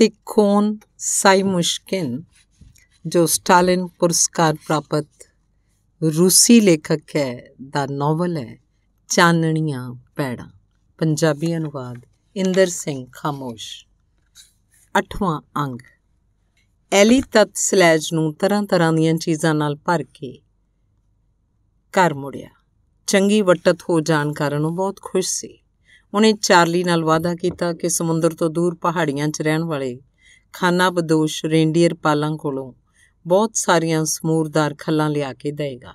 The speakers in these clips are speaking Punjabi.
तिकोन साइमुश्किन ਜੋ ਸਟਾਲਿਨ ਪੁਰਸਕਾਰ ਪ੍ਰਾਪਤ ਰੂਸੀ ਲੇਖਕ ਹੈ ਦਾ ਨੋਵਲ ਹੈ ਚਾਨਣੀਆਂ ਪੈੜਾਂ ਪੰਜਾਬੀ ਅਨੁਵਾਦ ਇੰਦਰ ਸਿੰਘ ਖਾਮੋਸ਼ 8ਵਾਂ ਅੰਗ ਐਲੀ ਤਤ ਸਲੈਜ ਨੂੰ ਤਰ੍ਹਾਂ ਤਰ੍ਹਾਂ ਦੀਆਂ ਚੀਜ਼ਾਂ ਨਾਲ ਭਰ ਕੇ ਘਰ ਮੁੜਿਆ ਚੰਗੀ ਵਟਤ ਹੋ ਜਾਣ ਕਾਰਨ ਉਹ ਬਹੁਤ ਖੁਸ਼ ਸੀ ਉਹਨੇ ਚਾਰਲੀ ਨਾਲ ਵਾਅਦਾ ਕੀਤਾ ਕਿ ਸਮੁੰਦਰ ਤੋਂ ਦੂਰ ਪਹਾੜੀਆਂ 'ਚ ਰਹਿਣ ਵਾਲੇ ਖਾਨਾ ਬਦੋਸ਼ ਰੇਂਡੀਅਰ ਪਾਲਾਂ ਕੋਲੋਂ ਬਹੁਤ ਸਾਰੀਆਂ ਸਮੂਰਦਾਰ ਖੱਲਾਂ ਲਿਆ ਕੇ ਦੇਵੇਗਾ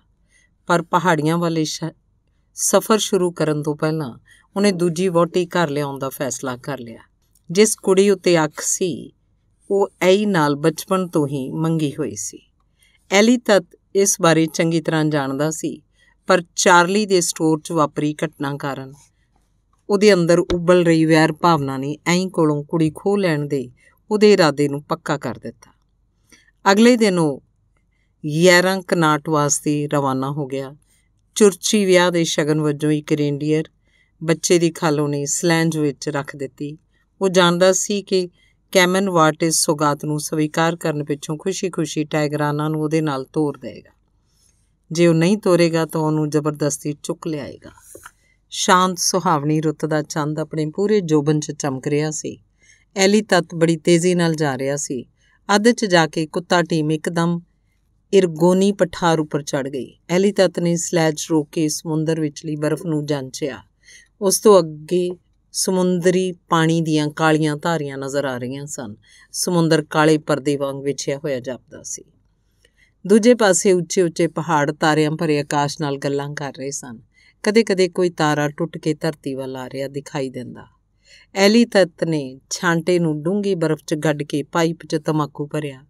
ਪਰ ਪਹਾੜੀਆਂ ਵਾਲੇ ਸਫ਼ਰ ਸ਼ੁਰੂ ਕਰਨ ਤੋਂ ਪਹਿਲਾਂ ਉਹਨੇ ਦੂਜੀ ਵੋਟੀ ਘਰ ਲਿਆਉਣ ਦਾ ਫੈਸਲਾ ਕਰ ਲਿਆ ਜਿਸ ਕੁੜੀ ਉੱਤੇ ਅੱਖ ਸੀ ਉਹ ਐਈ ਨਾਲ ਬਚਪਨ ਤੋਂ ਹੀ ਮੰਗੀ ਹੋਈ ਸੀ ਐਲੀ ਤਤ ਇਸ ਬਾਰੇ ਚੰਗੀ ਤਰ੍ਹਾਂ ਜਾਣਦਾ ਸੀ ਪਰ ਚਾਰਲੀ ਦੇ ਸਟੋਰ 'ਚ ਵਾਪਰੀ ਘਟਨਾ ਕਾਰਨ ਉਹਦੇ ਅੰਦਰ ਉਬਲ ਰਹੀ ਵੈਰ ਭਾਵਨਾ ਨੇ ਐਂ ਕੋਲੋਂ ਕੁੜੀ ਖੋਹ ਲੈਣ ਦੇ ਉਹਦੇ ਇਰਾਦੇ ਨੂੰ ਪੱਕਾ ਕਰ ਦਿੱਤਾ ਅਗਲੇ ਦਿਨ ਉਹ ਯਾਰਾਂ ਕਨਾਟ ਵਾਸਤੇ ਰਵਾਨਾ ਹੋ ਗਿਆ ਚੁਰਚੀ ਵਿਆਹ ਦੇ ਸ਼ਗਨ ਵਜੋਂ ਇੱਕ ਰੇਂਡੀਅਰ ਬੱਚੇ ਦੀ ਖਾਲੋਂ ਨੇ ਸਲੈਂਜ ਵਿੱਚ ਰੱਖ ਦਿੱਤੀ ਉਹ ਜਾਣਦਾ ਸੀ ਕਿ ਕੈਮਨ ਵਾਟ ਇਸ ਸੁਗਾਤ ਨੂੰ ਸਵੀਕਾਰ ਕਰਨ ਪਿੱਛੋਂ ਖੁਸ਼ੀ-ਖੁਸ਼ੀ ਟਾਈਗਰਾਨਾ ਨੂੰ ਉਹਦੇ ਨਾਲ ਤੋਰ ਦੇਗਾ ਜੇ ਉਹ ਨਹੀਂ ਤੋਰੇਗਾ ਤਾਂ ਉਹਨੂੰ ਜ਼ਬਰਦਸਤੀ ਚੁੱਕ ਲਿਆਏਗਾ ਸ਼ਾਂਤ ਸੁਹਾਵਣੀ ਰੁੱਤ ਦਾ ਚੰਦ ਆਪਣੇ ਪੂਰੇ ਜੋਬਨ 'ਚ ਚਮਕ ਰਿਹਾ ਸੀ ਐਲੀ ਤਤ ਬੜੀ ਤੇਜ਼ੀ ਨਾਲ ਜਾ ਰਿਹਾ ਸੀ ਅੱਧ 'ਚ ਜਾ ਕੇ ਕੁੱਤਾ ਟੀਮ ਇੱਕਦਮ ਇਰਗੋਨੀ ਪਠਾਰ ਉੱਪਰ ਚੜ ਗਈ ਐਲੀ ਤਤ ਨੇ ਸਲੇਜ ਰੋਕ ਕੇ ਸਮੁੰਦਰ ਵਿੱਚਲੀ ਬਰਫ਼ ਨੂੰ ਜਾਂਚਿਆ ਉਸ ਤੋਂ ਅੱਗੇ ਸਮੁੰਦਰੀ ਪਾਣੀ ਦੀਆਂ ਕਾਲੀਆਂ ਧਾਰੀਆਂ ਨਜ਼ਰ ਆ ਰਹੀਆਂ ਸਨ ਸਮੁੰਦਰ ਕਾਲੇ ਪਰਦੇ ਵਾਂਗ ਵਿਛਿਆ ਹੋਇਆ ਜਾਪਦਾ ਸੀ ਦੂਜੇ ਪਾਸੇ ਉੱਚੇ ਉੱਚੇ ਪਹਾੜ ਤਾਰਿਆਂ ਭਰੇ ਆਕਾਸ਼ ਨਾਲ ਗੱਲਾਂ ਕਰ ਰਹੇ ਸਨ ਕਦੇ-ਕਦੇ ਕੋਈ ਤਾਰਾ ਟੁੱਟ ਕੇ ਧਰਤੀ ਵੱਲ ਆ ਰਿਹਾ ਦਿਖਾਈ ਦਿੰਦਾ ਐਲੀ ਤੱਤ ਨੇ ਛਾਂਟੇ ਨੂੰ ਡੂੰਗੀ ਬਰਫ਼ 'ਚ ਗੱਡ ਕੇ ਪਾਈਪ 'ਚ ਤਮਾਕੂ ਭਰਿਆ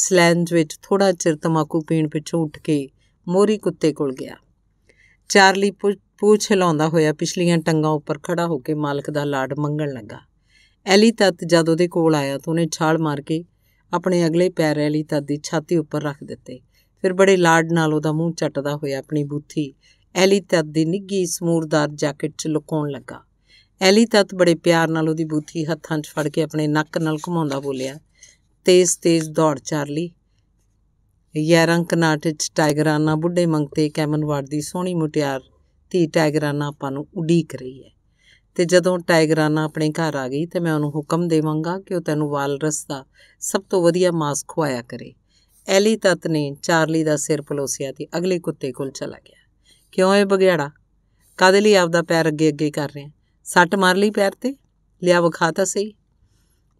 ਸਲੈਂਜ ਵਿੱਚ ਥੋੜਾ ਚਿਰ ਤਮਾਕੂ ਪੀਣ ਪਿੱਛੋਂ ਉੱਠ ਕੇ ਮੋਰੀ ਕੁੱਤੇ ਕੋਲ ਗਿਆ ਚਾਰਲੀ ਪੂਛ ਹਿਲਾਉਂਦਾ ਹੋਇਆ ਪਿਛਲੀਆਂ ਟੰਗਾਂ ਉੱਪਰ ਖੜਾ ਹੋ ਕੇ ਮਾਲਕ ਦਾ ਲਾਡ ਮੰਗਣ ਲੱਗਾ ਐਲੀ ਤੱਤ ਜਦ ਉਹਦੇ ਕੋਲ ਆਇਆ ਤਾਂ ਉਹਨੇ ਛਾਲ ਮਾਰ ਕੇ ਆਪਣੇ ਅਗਲੇ ਪੈਰ ਐਲੀ ਤੱਤ ਦੀ ਛਾਤੀ ਉੱਪਰ ਰੱਖ ਦਿੱਤੇ ਫਿਰ ਬੜੇ ਲਾਡ ਨਾਲ ਉਹਦਾ ਮੂੰਹ ਚੱਟਦਾ ਹੋਇਆ ਆਪਣੀ ਬੂਥੀ ਐਲੀ ਤਤ ਦੀ ਨਿੱਗੀ ਸਮੂਰਦਾਰ ਜੈਕਟ 'ਚ ਲੁਕਾਉਣ ਲੱਗਾ ਐਲੀ ਤਤ ਬੜੇ ਪਿਆਰ ਨਾਲ ਉਹਦੀ ਬੂਥੀ ਹੱਥਾਂ 'ਚ ਫੜ ਕੇ ਆਪਣੇ ਨੱਕ ਨਾਲ ਘੁਮਾਉਂਦਾ ਬੋਲਿਆ ਤੇਜ਼-ਤੇਜ਼ ਦੌੜ ਚਾਰਲੀ ਯਾਰਾਂ ਕਨਾਟ 'ਚ ਟਾਈਗਰਾਨਾ ਬੁੱਢੇ ਮੰਗਤੇ ਕੈਮਨਵਾੜ ਦੀ ਸੋਹਣੀ ਮੁਟਿਆਰ ਧੀ ਟਾਈਗਰਾਨਾ ਆਪਾਂ ਨੂੰ ਉਡੀਕ ਰਹੀ ਹੈ ਤੇ ਜਦੋਂ ਟਾਈਗਰਾਨਾ ਆਪਣੇ ਘਰ ਆ ਗਈ ਤੇ ਮੈਂ ਉਹਨੂੰ ਹੁਕਮ ਦੇਵਾਂਗਾ ਕਿ ਉਹ ਤੈਨੂੰ ਵਾਲਰਸ ਦਾ ਸਭ ਤੋਂ ਵਧੀਆ ਮਾਸ ਖਵਾਇਆ ਕਰੇ ਐਲੀ ਤਤ ਨੇ ਚਾਰਲੀ ਦਾ ਸਿਰ ਪਲੋਸਿਆ ਤੇ ਅਗਲੇ ਕੁੱਤੇ ਕੋਲ ਚਲਾ ਗਿਆ ਕਿਉਂ ਇਹ ਬਗਿਆੜਾ ਕਾਦੇ ਲਈ ਆਪਦਾ ਪੈਰ ਅੱਗੇ ਅੱਗੇ ਕਰ ਰਿਹਾ ਸੱਟ ਮਾਰ ਲਈ ਪੈਰ ਤੇ ਲਿਆ ਵਖਾਤਾ ਤਾਂ ਸਹੀ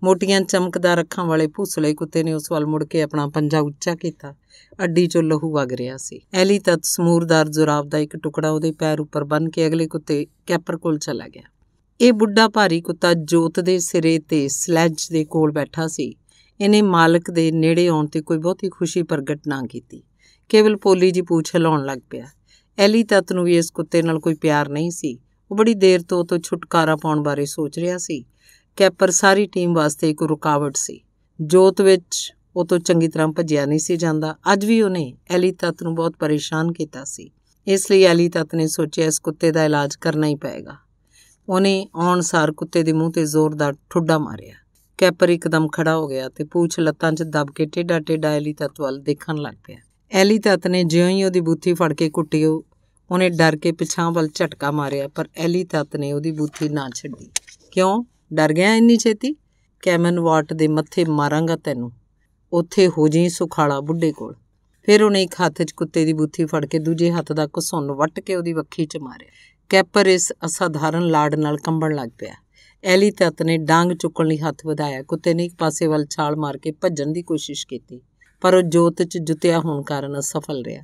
ਮੋਟੀਆਂ ਚਮਕਦਾਰ ਅੱਖਾਂ ਵਾਲੇ ਭੂਸਲੇ ਕੁੱਤੇ ਨੇ ਉਸ ਵੱਲ ਮੁੜ ਕੇ ਆਪਣਾ ਪੰਜਾ ਉੱਚਾ ਕੀਤਾ ਅੱਡੀ ਚੋਂ ਲਹੂ ਵਗ ਰਿਹਾ ਸੀ ਐਲੀ ਤਤ ਸਮੂਰਦਾਰ ਜ਼ੁਰਾਬ ਦਾ ਇੱਕ ਟੁਕੜਾ ਉਹਦੇ ਪੈਰ ਉੱਪਰ ਬੰਨ ਕੇ ਅਗਲੇ ਕੁੱਤੇ ਕੈਪਰ ਕੋਲ ਚਲਾ ਗਿਆ ਇਹ ਬੁੱਢਾ ਭਾਰੀ ਕੁੱਤਾ ਜੋਤ ਦੇ ਸਿਰੇ ਤੇ ਸਲੈਜ ਦੇ ਕੋਲ ਬੈਠਾ ਸੀ ਇਹਨੇ ਮਾਲਕ ਦੇ ਨੇੜੇ ਆਉਣ ਤੇ ਕੋਈ ਬਹੁਤੀ ਖੁਸ਼ੀ ਪ੍ਰਗਟ ਨਾ ਕੀਤੀ ਕੇਵਲ ਪੋਲੀ ਜੀ ਪੂਛ ਹਿਲਾਉਣ ਲੱਗ ਪਿਆ ਐਲੀ ਤਤ ਨੂੰ ਵੀ ਇਸ ਕੁੱਤੇ ਨਾਲ ਕੋਈ ਪਿਆਰ ਨਹੀਂ ਸੀ ਉਹ ਬੜੀ ਦੇਰ ਤੋਂ ਤੋਂ ਛੁਟਕਾਰਾ ਪਾਉਣ ਬਾਰੇ ਸੋਚ ਰਿਹਾ ਸੀ ਕੈਪਰ ਸਾਰੀ ਟੀਮ ਵਾਸਤੇ ਇੱਕ ਰੁਕਾਵਟ ਸੀ ਜੋਤ ਵਿੱਚ ਉਹ ਤੋਂ ਚੰਗੀ ਤਰ੍ਹਾਂ ਭੱਜਿਆ ਨਹੀਂ ਸੀ ਜਾਂਦਾ ਅੱਜ ਵੀ ਉਹਨੇ ਐਲੀ ਤਤ ਨੂੰ ਬਹੁਤ ਪਰੇਸ਼ਾਨ ਕੀਤਾ ਸੀ ਇਸ ਲਈ ਐਲੀ ਤਤ ਨੇ ਸੋਚਿਆ ਇਸ ਕੁੱਤੇ ਦਾ ਇਲਾਜ ਕਰਨਾ ਹੀ ਪਏਗਾ ਉਹਨੇ ਸਾਰ ਕੁੱਤੇ ਦੇ ਮੂੰਹ ਤੇ ਜ਼ੋਰਦਾਰ ਠੁੱਡਾ ਮਾਰਿਆ ਕੈਪਰ ਇੱਕਦਮ ਖੜਾ ਹੋ ਗਿਆ ਤੇ ਪੂਛ ਲੱਤਾਂ 'ਚ ਦਬ ਕੇ ਟੇਡਾ ਟੇਡਾ ਐਲੀ ਤਤ ਵੱਲ ਦੇਖਣ ਲੱਗ ਪਿਆ ਐਲੀ ਤਤ ਨੇ ਜਿਉਂ ਹੀ ਉਹਦੀ ਬੁੱਥੀ ਫੜ ਕੇ ਕੁੱਟੀ ਉਹਨੇ ਡਰ ਕੇ ਪਿਛਾਂ ਵੱਲ ਝਟਕਾ ਮਾਰਿਆ ਪਰ ਐਲੀ ਤਤ ਨੇ ਉਹਦੀ ਬੂਥੀ ਨਾ ਛੱਡੀ ਕਿਉਂ ਡਰ ਗਿਆ ਇੰਨੀ ਛੇਤੀ ਕੈਮਨ ਵਾਟ ਦੇ ਮੱਥੇ ਮਾਰਾਂਗਾ ਤੈਨੂੰ ਉੱਥੇ ਹੋ ਜੀ ਸੁਖਾਲਾ ਬੁੱਢੇ ਕੋਲ ਫਿਰ ਉਹਨੇ ਇੱਕ ਹੱਥ 'ਚ ਕੁੱਤੇ ਦੀ ਬੂਥੀ ਫੜ ਕੇ ਦੂਜੇ ਹੱਥ ਦਾ ਘਸੁੰਨ ਵੱਟ ਕੇ ਉਹਦੀ ਵੱਖੀ 'ਚ ਮਾਰਿਆ ਕੈਪਰ ਇਸ ਅਸਾਧਾਰਨ ਲਾੜ ਨਾਲ ਕੰਬਣ ਲੱਗ ਪਿਆ ਐਲੀ ਤਤ ਨੇ ਡਾਂਗ ਚੁੱਕਣ ਲਈ ਹੱਥ ਵਧਾਇਆ ਕੁੱਤੇ ਨੇ ਇੱਕ ਪਾਸੇ ਵੱਲ ਛਾਲ ਮਾਰ ਕੇ ਭੱਜਣ ਦੀ ਕੋਸ਼ਿਸ਼ ਕੀਤੀ ਪਰ ਉਹ ਜੋਤ 'ਚ ਜੁੱਤਿਆ ਹੋਣ ਕਾਰਨ ਅਸਫਲ ਰਿਹਾ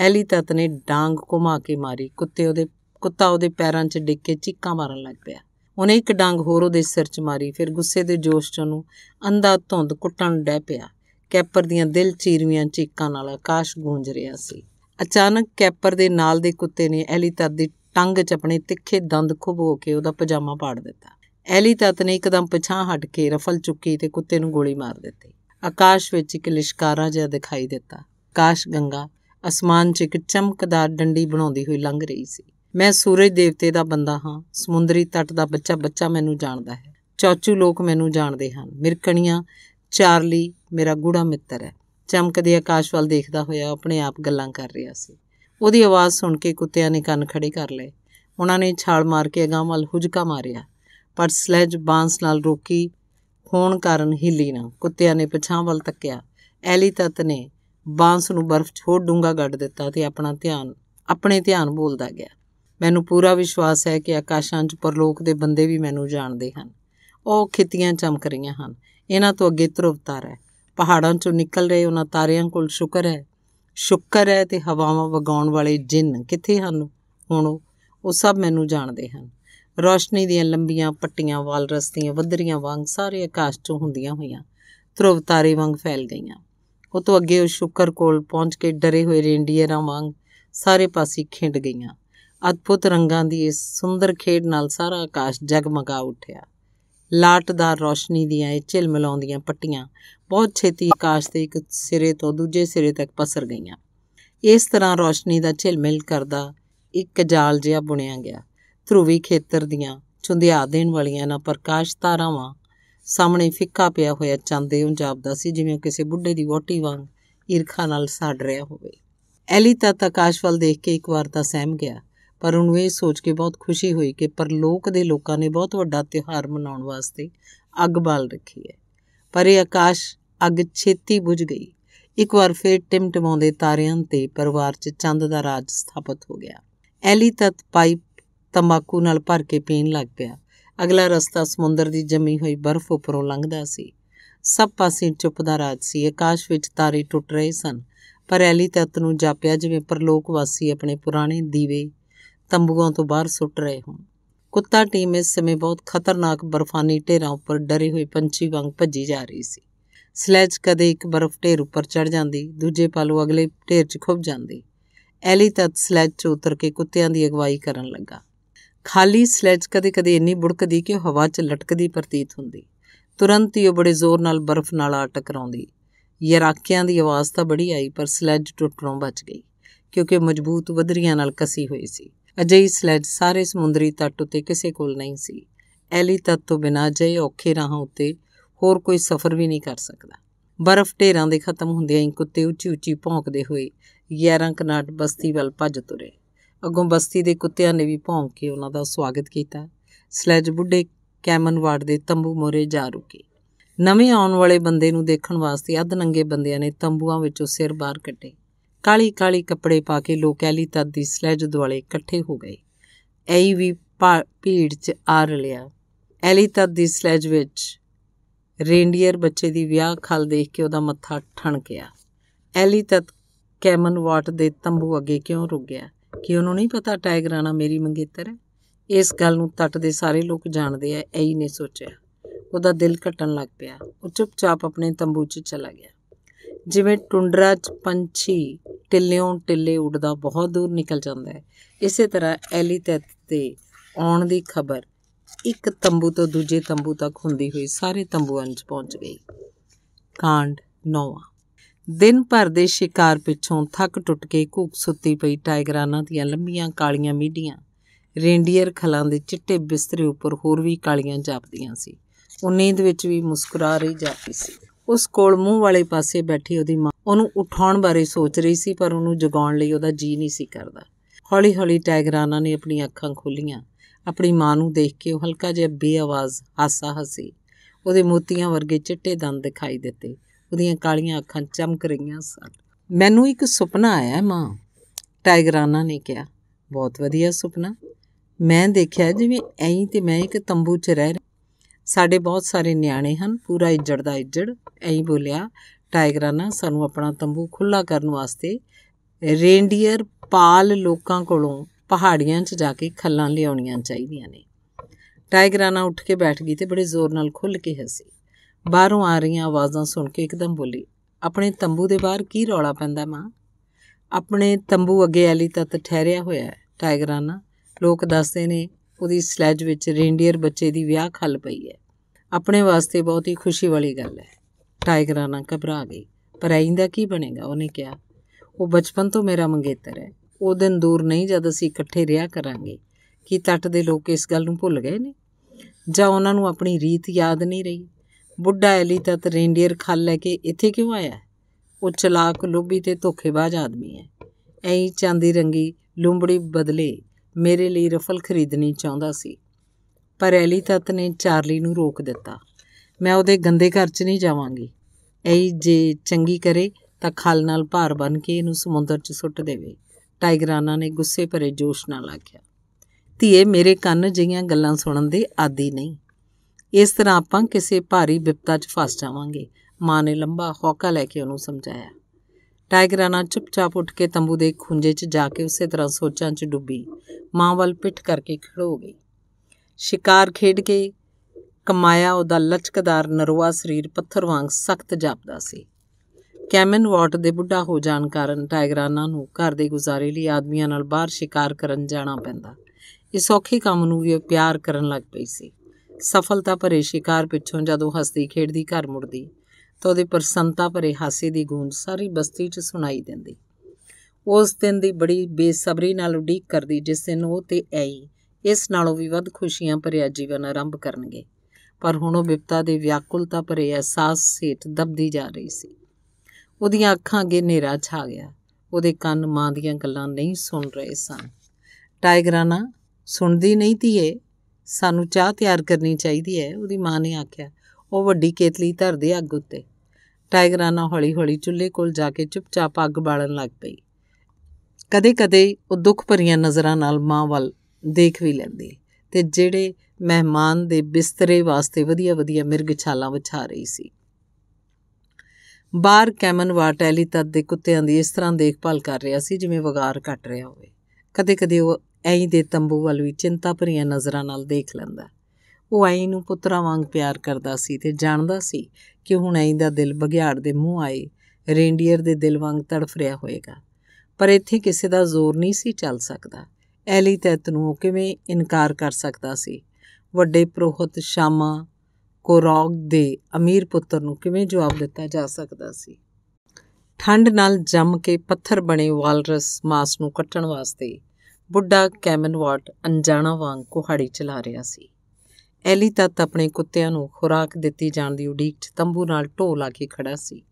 ਐਲੀ ਤਤ ਨੇ ਡਾਂਗ ਘੁਮਾ ਕੇ ਮਾਰੀ ਕੁੱਤੇ ਉਹਦੇ ਕੁੱਤਾ ਉਹਦੇ ਪੈਰਾਂ 'ਚ ਡਿੱਗ ਕੇ ਚੀਕਾਂ ਮਾਰਨ ਲੱਗ ਪਿਆ ਉਹਨੇ ਇੱਕ ਡਾਂਗ ਹੋਰ ਉਹਦੇ ਸਿਰ 'ਚ ਮਾਰੀ ਫਿਰ ਗੁੱਸੇ ਦੇ ਜੋਸ਼ 'ਚ ਉਹਨੂੰ ਅੰਧਾ ਧੁੰਦ ਕੁੱਟਣ ਡੈ ਪਿਆ ਕੈਪਰ ਦੀਆਂ ਦਿਲ ਚੀਰਵੀਆਂ ਚੀਕਾਂ ਨਾਲ ਆਕਾਸ਼ ਗੂੰਜ ਰਿਹਾ ਸੀ ਅਚਾਨਕ ਕੈਪਰ ਦੇ ਨਾਲ ਦੇ ਕੁੱਤੇ ਨੇ ਐਲੀ ਤਤ ਦੀ ਟੰਗ 'ਚ ਆਪਣੇ ਤਿੱਖੇ ਦੰਦ ਖੁਬੋ ਕੇ ਉਹਦਾ ਪਜਾਮਾ ਪਾੜ ਦਿੱਤਾ ਐਲੀ ਤਤ ਨੇ ਇੱਕਦਮ ਪਿਛਾਂ ਹਟ ਕੇ ਰਫਲ ਚੁੱਕੀ ਤੇ ਕੁੱਤੇ ਨੂੰ ਗੋਲੀ ਮਾਰ ਦਿੱਤੀ ਆਕਾਸ਼ ਵਿੱਚ ਇੱਕ ਲਿਸ਼ਕਾਰਾ ਜਿਹਾ ਦਿਖਾਈ ਦਿੱਤਾ ਆਕਾਸ਼ ਗੰਗਾ ਅਸਮਾਨ 'ਚ ਇੱਕ ਚਮਕਦਾਰ ਡੰਡੀ ਬਣਾਉਂਦੀ ਹੋਈ ਲੰਘ ਰਹੀ ਸੀ ਮੈਂ ਸੂਰਜ ਦੇਵਤੇ ਦਾ ਬੰਦਾ ਹਾਂ ਸਮੁੰਦਰੀ ਤੱਟ ਦਾ ਬੱਚਾ ਬੱਚਾ ਮੈਨੂੰ ਜਾਣਦਾ ਹੈ ਚੌਚੂ ਲੋਕ ਮੈਨੂੰ ਜਾਣਦੇ ਹਨ ਮਿਰਕਣੀਆਂ ਚਾਰਲੀ ਮੇਰਾ ਗੂੜਾ ਮਿੱਤਰ ਹੈ ਚਮਕਦੇ ਆਕਾਸ਼ ਵੱਲ ਦੇਖਦਾ ਹੋਇਆ ਆਪਣੇ ਆਪ ਗੱਲਾਂ ਕਰ ਰਿਹਾ ਸੀ ਉਹਦੀ ਆਵਾਜ਼ ਸੁਣ ਕੇ ਕੁੱਤਿਆਂ ਨੇ ਕੰਨ ਖੜੇ ਕਰ ਲਏ ਉਹਨਾਂ ਨੇ ਛਾਲ ਮਾਰ ਕੇ ਅਗਾਂਹ ਵੱਲ ਹੁਜਕਾ ਮਾਰਿਆ ਪਰ ਸਲੇਜ ਬਾਂਸ ਨਾਲ ਰੋਕੀ ਹੋਣ ਕਾਰਨ ਹਿੱਲੀ ਨਾ ਕੁੱਤਿਆਂ ਨੇ ਪਛਾਂ ਵੱਲ ਤੱਕਿਆ ਤਤ ਨੇ ਬਾਂਸ ਨੂੰ ਬਰਫ਼ ਛੋੜ ਡੂੰਗਾ ਗੱਡ ਦਿੱਤਾ ਤੇ ਆਪਣਾ ਧਿਆਨ ਆਪਣੇ ਧਿਆਨ ਬੋਲਦਾ ਗਿਆ ਮੈਨੂੰ ਪੂਰਾ ਵਿਸ਼ਵਾਸ ਹੈ ਕਿ ਆਕਾਸ਼ਾਂ 'ਚ ਪਰਲੋਕ ਦੇ ਬੰਦੇ ਵੀ ਮੈਨੂੰ ਜਾਣਦੇ ਹਨ ਉਹ ਖਿੱਤੀਆਂ ਚਮਕ ਰਹੀਆਂ ਹਨ ਇਹਨਾਂ ਤੋਂ ਅੱਗੇ ਤਾਰਾ ਹੈ ਪਹਾੜਾਂ 'ਚੋਂ ਨਿਕਲ ਰਹੇ ਉਹਨਾਂ ਤਾਰਿਆਂ ਕੋਲ ਸ਼ੁਕਰ ਹੈ ਸ਼ੁਕਰ ਹੈ ਤੇ ਹਵਾਵਾਂ ਵਗਾਉਣ ਵਾਲੇ ਜਿੰਨ ਕਿੱਥੇ ਹਨ ਹੁਣ ਉਹ ਸਭ ਮੈਨੂੰ ਜਾਣਦੇ ਹਨ ਰੋਸ਼ਨੀ ਦੀਆਂ ਲੰਬੀਆਂ ਪੱਟੀਆਂ ਵਾਲ ਰਸਤੀਆਂ ਵਧਰੀਆਂ ਵਾਂਗ ਸਾਰੇ ਆਕਾਸ਼ 'ਚੋਂ ਹੁੰਦੀਆਂ ਹੋਈਆਂ ਧਰੁਵ ਤਾਰੇ ਵਾਂਗ ਫੈਲ ਗਈਆਂ ਉਹ ਤੋਂ ਅੱਗੇ ਉਹ ਸ਼ੁਕਰ ਕੋਲ ਪਹੁੰਚ ਕੇ ਡਰੇ ਹੋਏ ਰੇਂਡੀਅਰਾਂ ਵਾਂਗ ਸਾਰੇ ਪਾਸੇ ਖਿੰਡ ਗਈਆਂ ਅਦਭੁਤ ਰੰਗਾਂ ਦੀ ਇਸ ਸੁੰਦਰ ਖੇਡ ਨਾਲ ਸਾਰਾ ਆਕਾਸ਼ ਜਗਮਗਾ ਉੱਠਿਆ ਲਾਟਦਾਰ ਰੋਸ਼ਨੀ ਦੀਆਂ ਇਹ ਝਿਲਮਿਲਾਉਂਦੀਆਂ ਪੱਟੀਆਂ ਬਹੁਤ ਛੇਤੀ ਆਕਾਸ਼ ਦੇ ਇੱਕ ਸਿਰੇ ਤੋਂ ਦੂਜੇ ਸਿਰੇ ਤੱਕ ਪਸਰ ਗਈਆਂ ਇਸ ਤਰ੍ਹਾਂ ਰੋਸ਼ਨੀ ਦਾ ਝਿਲਮਿਲ ਕਰਦਾ ਇੱਕ ਜਾਲ ਜਿਹਾ ਬੁਣਿਆ ਗਿਆ ਧਰੂਵੀ ਖੇਤਰ ਦੀਆਂ ਚੁੰਧਿਆ ਦੇਣ ਵਾਲੀਆਂ ਨਾ ਪ੍ਰਕਾਸ਼ ਤਾਰਾਵਾਂ ਸਾਹਮਣੇ ਫਿੱਕਾ ਪਿਆ ਹੋਇਆ ਚਾਂਦੇ ਉੰਜਾਬ ਜਾਪਦਾ ਸੀ ਜਿਵੇਂ ਕਿਸੇ ਬੁੱਢੇ ਦੀ ਵੋਟੀ ਵਾਂਗ ਈਰਖਾ ਨਾਲ ਸਾੜ ਰਿਹਾ ਹੋਵੇ ਐਲੀ ਤਾਂ ਆਕਾਸ਼ ਵੱਲ ਦੇਖ ਕੇ ਇੱਕ ਵਾਰ ਤਾਂ ਸਹਿਮ ਗਿਆ ਪਰ ਨੂੰ ਇਹ ਸੋਚ ਕੇ ਬਹੁਤ ਖੁਸ਼ੀ ਹੋਈ ਕਿ ਪਰਲੋਕ ਦੇ ਲੋਕਾਂ ਨੇ ਬਹੁਤ ਵੱਡਾ ਤਿਉਹਾਰ ਮਨਾਉਣ ਵਾਸਤੇ ਅੱਗ ਬਾਲ ਰੱਖੀ ਹੈ ਪਰ ਇਹ ਆਕਾਸ਼ ਅੱਗ ਛੇਤੀ ਬੁਝ ਗਈ ਇੱਕ ਵਾਰ ਫਿਰ ਟਿਮਟਮਾਉਂਦੇ ਤਾਰਿਆਂ ਤੇ ਪਰਿਵਾਰ 'ਚ ਚੰਦ ਦਾ ਰਾਜ ਸਥਾਪਿਤ ਹੋ ਗਿਆ ਐਲੀ ਤਤ ਪਾਈਪ ਤੰਬਾਕੂ ਨਾਲ ਭਰ ਕੇ ਪੀਣ ਲੱਗ ਪਿਆ ਅਗਲਾ ਰਸਤਾ ਸਮੁੰਦਰ ਦੀ ਜੰਮੀ ਹੋਈ ਬਰਫ਼ ਉੱਪਰੋਂ ਲੰਘਦਾ ਸੀ ਸਭ ਪਾਸੇ ਚੁੱਪ ਦਾ ਰਾਜ ਸੀ ਆਕਾਸ਼ ਵਿੱਚ ਤਾਰੇ ਟੁੱਟ ਰਹੇ ਸਨ ਪਰ ਐਲੀ ਤੱਤ ਨੂੰ ਜਾਪਿਆ ਜਿਵੇਂ ਪਰਲੋਕ ਵਾਸੀ ਆਪਣੇ ਪੁਰਾਣੇ ਦੀਵੇ ਤੰਬੂਆਂ ਤੋਂ ਬਾਹਰ ਸੁੱਟ ਰਹੇ ਹੋਣ ਕੁੱਤਾ ਟੀਮ ਇਸ ਸਮੇਂ ਬਹੁਤ ਖਤਰਨਾਕ ਬਰਫਾਨੀ ਢੇਰਾਂ ਉੱਪਰ ਡਰੇ ਹੋਏ ਪੰਛੀ ਵਾਂਗ ਭੱਜੀ ਜਾ ਰਹੀ ਸੀ ਸਲੇਜ ਕਦੇ ਇੱਕ ਬਰਫ਼ ਢੇਰ ਉੱਪਰ ਚੜ ਜਾਂਦੀ ਦੂਜੇ ਪਾਲੋ ਅਗਲੇ ਢੇਰ 'ਚ ਖੁੱਭ ਜਾਂਦੀ ਐਲੀ ਤੱਤ ਸਲੇਜ 'ਚ ਉਤਰ ਕੇ ਕੁੱਤਿਆਂ ਦੀ ਅਗਵਾਈ ਕਰਨ ਲੱਗਾ ਖਾਲੀ ਸਲੇਜ ਕਦੇ-ਕਦੇ ਇੰਨੀ ਬੁੜਕਦੀ ਕਿ ਹਵਾ 'ਚ ਲਟਕਦੀ ਪ੍ਰਤੀਤ ਹੁੰਦੀ ਤੁਰੰਤ ਹੀ ਉਹ ਬੜੇ ਜ਼ੋਰ ਨਾਲ ਬਰਫ਼ ਨਾਲ ਆ ਟਕਰਾਉਂਦੀ ਯਰਾਕਿਆਂ ਦੀ ਆਵਾਜ਼ ਤਾਂ ਬੜੀ ਆਈ ਪਰ ਸਲੇਜ ਟੁੱਟਣੋਂ ਬਚ ਗਈ ਕਿਉਂਕਿ ਮਜ਼ਬੂਤ ਵਧਰੀਆਂ ਨਾਲ ਕਸੀ ਹੋਈ ਸੀ ਅਜਿਹੀ ਸਲੇਜ ਸਾਰੇ ਸਮੁੰਦਰੀ ਤੱਟ ਉਤੇ ਕਿਸੇ ਕੋਲ ਨਹੀਂ ਸੀ ਐਲੀ ਤੱਤ ਤੋਂ ਬਿਨਾਂ ਜੇ ਔਖੇ ਰਾਹਾਂ ਉਤੇ ਹੋਰ ਕੋਈ ਸਫ਼ਰ ਵੀ ਨਹੀਂ ਕਰ ਸਕਦਾ ਬਰਫ਼ ਢੇਰਾਂ ਦੇ ਖਤਮ ਹੁੰਦਿਆਂ ਹੀ ਕੁੱਤੇ ਉੱਚੀ ਉੱਚੀ ਭੌਂਕਦੇ ਹੋਏ 11 ਕਨਾਟ ਬਸਤੀ ਵੱਲ ਭੱਜ ਤੁਰੇ ਅਗੋਂ ਬਸਤੀ ਦੇ ਕੁੱਤਿਆਂ ਨੇ ਵੀ ਭੌਂਕ ਕੇ ਉਹਨਾਂ ਦਾ ਸਵਾਗਤ ਕੀਤਾ ਸਲੇਜ ਬੁੱਢੇ ਵਾਰਡ ਦੇ ਤੰਬੂ ਮੋਰੇ ਜਾ ਰੁਕੇ ਨਵੇਂ ਆਉਣ ਵਾਲੇ ਬੰਦੇ ਨੂੰ ਦੇਖਣ ਵਾਸਤੇ ਅੱਧ ਨੰਗੇ ਬੰਦਿਆਂ ਨੇ ਤੰਬੂਆਂ ਵਿੱਚੋਂ ਸਿਰ ਬਾਹਰ ਕੱਢੇ ਕਾਲੀ ਕਾਲੀ ਕੱਪੜੇ ਪਾ ਕੇ ਲੋਕ ਐਲੀ ਤਦ ਦੀ ਸਲੇਜ ਦੁਆਲੇ ਇਕੱਠੇ ਹੋ ਗਏ ਐਈ ਵੀ ਭੀੜ 'ਚ ਆ ਰਲਿਆ ਐਲੀ ਤਦ ਦੀ ਸਲੇਜ ਵਿੱਚ ਰੇਂਡੀਅਰ ਬੱਚੇ ਦੀ ਵਿਆਹ ਖਲ ਦੇਖ ਕੇ ਉਹਦਾ ਮੱਥਾ ਠਣ ਗਿਆ ਐਲੀ ਤਦ ਕੈਮਨ ਵਾਟ ਦੇ ਤੰਬੂ ਅੱਗੇ ਕਿਉਂ ਰੁਕ ਗਿਆ ਕਿ ਉਹਨੂੰ ਨਹੀਂ ਪਤਾ ਟਾਈਗਰ ਰਾਣਾ ਮੇਰੀ ਮੰਗੇਤਰ ਹੈ ਇਸ ਗੱਲ ਨੂੰ ਤੱਟ ਦੇ ਸਾਰੇ ਲੋਕ ਜਾਣਦੇ ਆ ਐਈ ਨੇ ਸੋਚਿਆ ਉਹਦਾ ਦਿਲ ਘਟਣ ਲੱਗ ਪਿਆ ਉਹ ਚੁੱਪਚਾਪ ਆਪਣੇ ਤੰਬੂ 'ਚ ਚਲਾ ਗਿਆ ਜਿਵੇਂ ਟੁੰਡਰਾ 'ਚ ਪੰਛੀ ਟਿੱਲਿਓਂ ਟਿੱਲੇ ਉੱਡਦਾ ਬਹੁਤ ਦੂਰ ਨਿਕਲ ਜਾਂਦਾ ਹੈ ਇਸੇ ਤਰ੍ਹਾਂ ਐਲੀਤੈਤ ਤੇ ਆਉਣ ਦੀ ਖਬਰ ਇੱਕ ਤੰਬੂ ਤੋਂ ਦੂਜੇ ਤੰਬੂ ਤੱਕ ਹੁੰਦੀ ਹੋਈ ਸਾਰੇ ਤੰਬੂਆਂ 'ਚ ਪਹੁੰਚ ਗਈ ਕਾਂਡ ਨੋਆ ਦਿਨ ਭਰ ਦੇ ਸ਼ਿਕਾਰ ਪਿੱਛੋਂ ਥੱਕ ਟੁੱਟ ਕੇ ਘੂਕ ਸੁੱਤੀ ਪਈ ਟਾਈਗਰਾਨਾਂ ਦੀਆਂ ਲੰਮੀਆਂ ਕਾਲੀਆਂ ਮੀਡੀਆਂ ਰੇਂਡੀਅਰ ਖਲਾਂ ਦੇ ਚਿੱਟੇ ਬਿਸਤਰੇ ਉੱਪਰ ਹੋਰ ਵੀ ਕਾਲੀਆਂ ਜਾਪਦੀਆਂ ਸੀ ਉਹ ਨੀਂਦ ਵਿੱਚ ਵੀ ਮੁਸਕਰਾ ਰਹੀ ਜਾਪਦੀ ਸੀ ਉਸ ਕੋਲ ਮੂੰਹ ਵਾਲੇ ਪਾਸੇ ਬੈਠੀ ਉਹਦੀ ਮਾਂ ਉਹਨੂੰ ਉਠਾਉਣ ਬਾਰੇ ਸੋਚ ਰਹੀ ਸੀ ਪਰ ਉਹਨੂੰ ਜਗਾਉਣ ਲਈ ਉਹਦਾ ਜੀ ਨਹੀਂ ਸੀ ਕਰਦਾ ਹੌਲੀ-ਹੌਲੀ ਟਾਈਗਰਾਨਾ ਨੇ ਆਪਣੀਆਂ ਅੱਖਾਂ ਖੋਲੀਆਂ ਆਪਣੀ ਮਾਂ ਨੂੰ ਦੇਖ ਕੇ ਉਹ ਹਲਕਾ ਜਿਹਾ ਬੇਆਵਾਜ਼ ਹਾਸਾ ਹਸੀ ਉਹਦੇ ਮੋਤੀਆਂ ਵਰਗੇ ਚਿੱਟੇ ਦੰਦ ਦਿਖਾਈ ਦਿੱਤੇ ਉਹਦੀਆਂ ਕਾਲੀਆਂ ਅੱਖਾਂ ਚਮਕ ਰਹੀਆਂ ਸਨ ਮੈਨੂੰ ਇੱਕ ਸੁਪਨਾ ਆਇਆ ਮਾਂ ਟਾਈਗਰਾਨਾ ਨੇ ਕਿਹਾ ਬਹੁਤ ਵਧੀਆ ਸੁਪਨਾ ਮੈਂ ਦੇਖਿਆ ਜਿਵੇਂ ਐਂ ਤੇ ਮੈਂ ਇੱਕ ਤੰਬੂ 'ਚ ਰਹਿ ਸਾਡੇ ਬਹੁਤ ਸਾਰੇ ਨਿਆਣੇ ਹਨ ਪੂਰਾ ਇੱਜੜ ਦਾ ਇੱਜੜ ਐਂ ਬੋਲਿਆ ਟਾਈਗਰਾਨਾ ਸਾਨੂੰ ਆਪਣਾ ਤੰਬੂ ਖੁੱਲਾ ਕਰਨ ਵਾਸਤੇ ਰੇਂਡੀਅਰ ਪਾਲ ਲੋਕਾਂ ਕੋਲੋਂ ਪਹਾੜੀਆਂ 'ਚ ਜਾ ਕੇ ਖੱਲਾਂ ਲਿਆਉਣੀਆਂ ਚਾਹੀਦੀਆਂ ਨੇ ਟਾਈਗਰਾਨਾ ਉੱਠ ਕੇ ਬੈਠ ਗਈ ਤੇ ਬੜੇ ਜ਼ੋਰ ਨਾਲ ਖੁੱਲ ਕੇ ਹੱਸੀ ਬਾਹਰੋਂ ਆ ਰਹੀਆਂ ਆਵਾਜ਼ਾਂ ਸੁਣ ਕੇ ਇੱਕਦਮ ਬੋਲੀ ਆਪਣੇ ਤੰਬੂ ਦੇ ਬਾਹਰ ਕੀ ਰੌਲਾ ਪੈਂਦਾ ਮਾਂ ਆਪਣੇ ਤੰਬੂ ਅੱਗੇ ਐਲੀ ਤੱਕ ਠਹਿਰਿਆ ਹੋਇਆ ਹੈ ਟਾਈਗਰਾਨਾ ਲੋਕ ਦੱਸਦੇ ਨੇ ਉਹਦੀ ਸਲੇਜ ਵਿੱਚ ਰੇਂਡੀਅਰ ਬੱਚੇ ਦੀ ਵਿਆਹ ਖੱਲ ਪਈ ਹੈ ਆਪਣੇ ਵਾਸਤੇ ਬਹੁਤ ਹੀ ਖੁਸ਼ੀ ਵਾਲੀ ਗੱਲ ਹੈ ਟਾਈਗਰਾਨਾ ਘਬਰਾ ਗਈ ਪਰ ਐਂਦਾ ਕੀ ਬਣੇਗਾ ਉਹਨੇ ਕਿਹਾ ਉਹ ਬਚਪਨ ਤੋਂ ਮੇਰਾ ਮੰਗੇਤਰ ਹੈ ਉਹ ਦਿਨ ਦੂਰ ਨਹੀਂ ਜਦ ਅਸੀਂ ਇਕੱਠੇ ਰਿਹਾ ਕਰਾਂਗੇ ਕੀ ਤੱਟ ਦੇ ਲੋਕ ਇਸ ਗੱਲ ਨੂੰ ਭੁੱਲ ਗਏ ਨੇ ਜਾਂ ਉਹਨਾਂ ਨੂੰ ਆਪਣੀ ਰੀਤ ਯਾਦ ਨਹੀਂ ਰਹੀ ਬੁੱਢਾ ਐਲੀ ਤਤ ਰੇਂਡੀਅਰ ਖਲ ਲੈ ਕੇ ਇੱਥੇ ਕਿਉਂ ਆਇਆ ਉਹ ਚਲਾਕ ਲੋਭੀ ਤੇ ਧੋਖੇਬਾਜ਼ ਆਦਮੀ ਹੈ ਐਂ ਚਾਂਦੀ ਰੰਗੀ ਲੂੰਬੜੀ ਬਦਲੇ ਮੇਰੇ ਲਈ ਰਫਲ ਖਰੀਦਣੀ ਚਾਹੁੰਦਾ ਸੀ ਪਰ ਐਲੀ ਤਤ ਨੇ ਚਾਰਲੀ ਨੂੰ ਰੋਕ ਦਿੱਤਾ ਮੈਂ ਉਹਦੇ ਗੰਦੇ ਘਰ 'ਚ ਨਹੀਂ ਜਾਵਾਂਗੀ ਐਈ ਜੇ ਚੰਗੀ ਕਰੇ ਤਾਂ ਖਲ ਨਾਲ ਭਾਰ ਬਨ ਕੇ ਇਹਨੂੰ ਸਮੁੰਦਰ 'ਚ ਸੁੱਟ ਦੇਵੇ ਟਾਈਗਰਾਨਾ ਨੇ ਗੁੱਸੇ ਭਰੇ ਜੋਸ਼ ਨਾਲ ਆਖਿਆ ਧੀਏ ਮੇਰੇ ਕੰਨ ਜਿਹੀਆਂ ਗੱਲਾਂ ਸੁਣਨ ਦੇ ਆਦੀ ਨਹੀਂ ਇਸ ਤਰ੍ਹਾਂ ਆਪਾਂ ਕਿਸੇ ਭਾਰੀ ਵਿਪਤਾ 'ਚ ਫਸ ਜਾਵਾਂਗੇ ਮਾਂ ਨੇ ਲੰਬਾ ਹੌਕਾ ਲੈ ਕੇ ਉਹਨੂੰ ਸਮਝਾਇਆ ਟਾਈਗਰਾਨਾ ਚੁੱਪਚਾਪ ਉੱਠ ਕੇ ਤੰਬੂ ਦੇ ਖੁੰਝੇ 'ਚ ਜਾ ਕੇ ਉਸੇ ਤਰ੍ਹਾਂ ਸੋਚਾਂ 'ਚ ਡੁੱਬੀ ਮਾਂ ਵੱਲ ਪਿੱਠ ਕਰਕੇ ਖੜੋ ਗਈ ਸ਼ਿਕਾਰ ਖੇਡ ਕੇ ਕਮਾਇਆ ਉਹਦਾ ਲਚਕਦਾਰ ਨਰਵਾ ਸਰੀਰ ਪੱਥਰ ਵਾਂਗ ਸਖਤ ਜਾਪਦਾ ਸੀ ਕੈਮਨ ਵਾਟ ਦੇ ਬੁੱਢਾ ਹੋ ਜਾਣ ਕਾਰਨ ਟਾਈਗਰਾਨਾ ਨੂੰ ਘਰ ਦੇ ਗੁਜ਼ਾਰੇ ਲਈ ਆਦਮੀਆਂ ਨਾਲ ਬਾਹਰ ਸ਼ਿਕਾਰ ਕਰਨ ਜਾਣਾ ਪੈਂਦਾ ਇਸ ਔਖੇ ਕੰਮ ਨੂੰ ਵੀ ਉਹ ਪਿਆਰ ਕਰਨ ਲੱਗ ਪਈ ਸੀ ਸਫਲਤਾ ਭਰੇ ਸ਼ਿਕਾਰ ਪਿੱਛੋਂ ਜਦੋਂ ਹੱਸਦੀ ਖੇਡਦੀ ਘਰ ਮੁੜਦੀ ਤਾਂ ਉਹਦੇ ਪ੍ਰਸੰਤਾ ਭਰੇ ਹਾਸੇ ਦੀ ਗੂੰਜ ਸਾਰੀ ਬਸਤੀ 'ਚ ਸੁਣਾਈ ਦਿੰਦੀ ਉਸ ਦਿਨ ਦੀ ਬੜੀ ਬੇਸਬਰੀ ਨਾਲ ਉਡੀਕ ਕਰਦੀ ਜਿਸ ਦਿਨ ਉਹ ਤੇ ਐਈ ਇਸ ਨਾਲੋਂ ਵੀ ਵੱਧ ਖੁਸ਼ੀਆਂ ਭਰਿਆ ਜੀਵਨ ਆਰੰਭ ਕਰਨਗੇ ਪਰ ਹੁਣ ਉਹ ਵਿਪਤਾ ਦੇ ਵਿਆਕੁਲਤਾ ਭਰੇ ਅਹਿਸਾਸ ਸੇਠ ਦਬਦੀ ਜਾ ਰਹੀ ਸੀ ਉਹਦੀਆਂ ਅੱਖਾਂ 'ਗੇ ਹਨੇਰਾ ਛਾ ਗਿਆ ਉਹਦੇ ਕੰਨ ਮਾਂ ਦੀਆਂ ਗੱਲਾਂ ਨਹੀਂ ਸੁਣ ਰਹੇ ਸਨ ਟਾਈਗਰਾਨਾ ਸੁਣਦੀ ਨਹੀਂ ਧੀਏ ਸਾਨੂੰ ਚਾਹ ਤਿਆਰ ਕਰਨੀ ਚਾਹੀਦੀ ਹੈ ਉਹਦੀ ਮਾਂ ਨੇ ਆਖਿਆ ਉਹ ਵੱਡੀ ਕੇਤਲੀ ਧਰ ਦੇ ਅੱਗ ਉੱਤੇ ਟਾਈਗਰਾਨਾ ਹੌਲੀ-ਹੌਲੀ ਚੁੱਲ੍ਹੇ ਕੋਲ ਜਾ ਕੇ ਚੁੱਪਚਾਪ ਅੱਗ ਬਾਲਣ ਲੱਗ ਪਈ ਕਦੇ-ਕਦੇ ਉਹ ਦੁੱਖ ਭਰੀਆਂ ਨਜ਼ਰਾਂ ਨਾਲ ਮਾਂ ਵੱਲ ਦੇਖ ਵੀ ਲੈਂਦੀ ਤੇ ਜਿਹੜੇ ਮਹਿਮਾਨ ਦੇ ਬਿਸਤਰੇ ਵਾਸਤੇ ਵਧੀਆ-ਵਧੀਆ ਮਿਰਗ ਛਾਲਾਂ ਵਿਛਾ ਰਹੀ ਸੀ ਬਾਹਰ ਕੈਮਨ ਵਾਟੈਲੀ ਤੱਕ ਦੇ ਕੁੱਤਿਆਂ ਦੀ ਇਸ ਤਰ੍ਹਾਂ ਦੇਖਭਾਲ ਕਰ ਰਿਹਾ ਸੀ ਜਿਵੇਂ ਵਗਾਰ ਕੱਟ ਰਿਹਾ ਹੋਵੇ ਕਦੇ-ਕਦੇ ਉਹ ਐਈ ਦੇ ਤੰਬੂ ਵੱਲ ਵੀ ਚਿੰਤਾ ਭਰੀਆਂ ਨਜ਼ਰਾਂ ਨਾਲ ਦੇਖ ਲੈਂਦਾ ਉਹ ਐਈ ਨੂੰ ਪੁੱਤਰਾ ਵਾਂਗ ਪਿਆਰ ਕਰਦਾ ਸੀ ਤੇ ਜਾਣਦਾ ਸੀ ਕਿ ਹੁਣ ਐਈ ਦਾ ਦਿਲ ਬਗਿਆੜ ਦੇ ਮੂੰਹ ਆਏ ਰੇਂਡੀਅਰ ਦੇ ਦਿਲ ਵਾਂਗ ਤੜਫ ਰਿਹਾ ਹੋਵੇਗਾ ਪਰ ਇੱਥੇ ਕਿਸੇ ਦਾ ਜ਼ੋਰ ਨਹੀਂ ਸੀ ਚੱਲ ਸਕਦਾ ਐਲੀ ਤੈਤ ਨੂੰ ਉਹ ਕਿਵੇਂ ਇਨਕਾਰ ਕਰ ਸਕਦਾ ਸੀ ਵੱਡੇ ਪ੍ਰੋਹਤ ਸ਼ਾਮਾ ਕੋਰੋਗ ਦੇ ਅਮੀਰ ਪੁੱਤਰ ਨੂੰ ਕਿਵੇਂ ਜਵਾਬ ਦਿੱਤਾ ਜਾ ਸਕਦਾ ਸੀ ਠੰਡ ਨਾਲ ਜੰਮ ਕੇ ਪੱਥਰ ਬਣੇ ਵਾਲਰਸ ਮਾਸ ਨੂੰ ਕੱਟਣ ਵਾਸਤੇ ਬੁੱਢਾ ਕੈਮਨ ਵਾਟ ਅਣਜਾਣਾ ਵਾਂਗ ਕੁਹਾੜੀ ਚਲਾ ਰਿਹਾ ਸੀ ਐਲੀ ਤੱਤ ਆਪਣੇ ਕੁੱਤਿਆਂ ਨੂੰ ਖੁਰਾਕ ਦਿੱਤੀ ਜਾਣ ਦੀ ਉਡੀਕ 'ਚ ਤੰਬੂ ਨਾਲ ਢੋ ਲਾ ਕੇ ਖੜਾ ਸੀ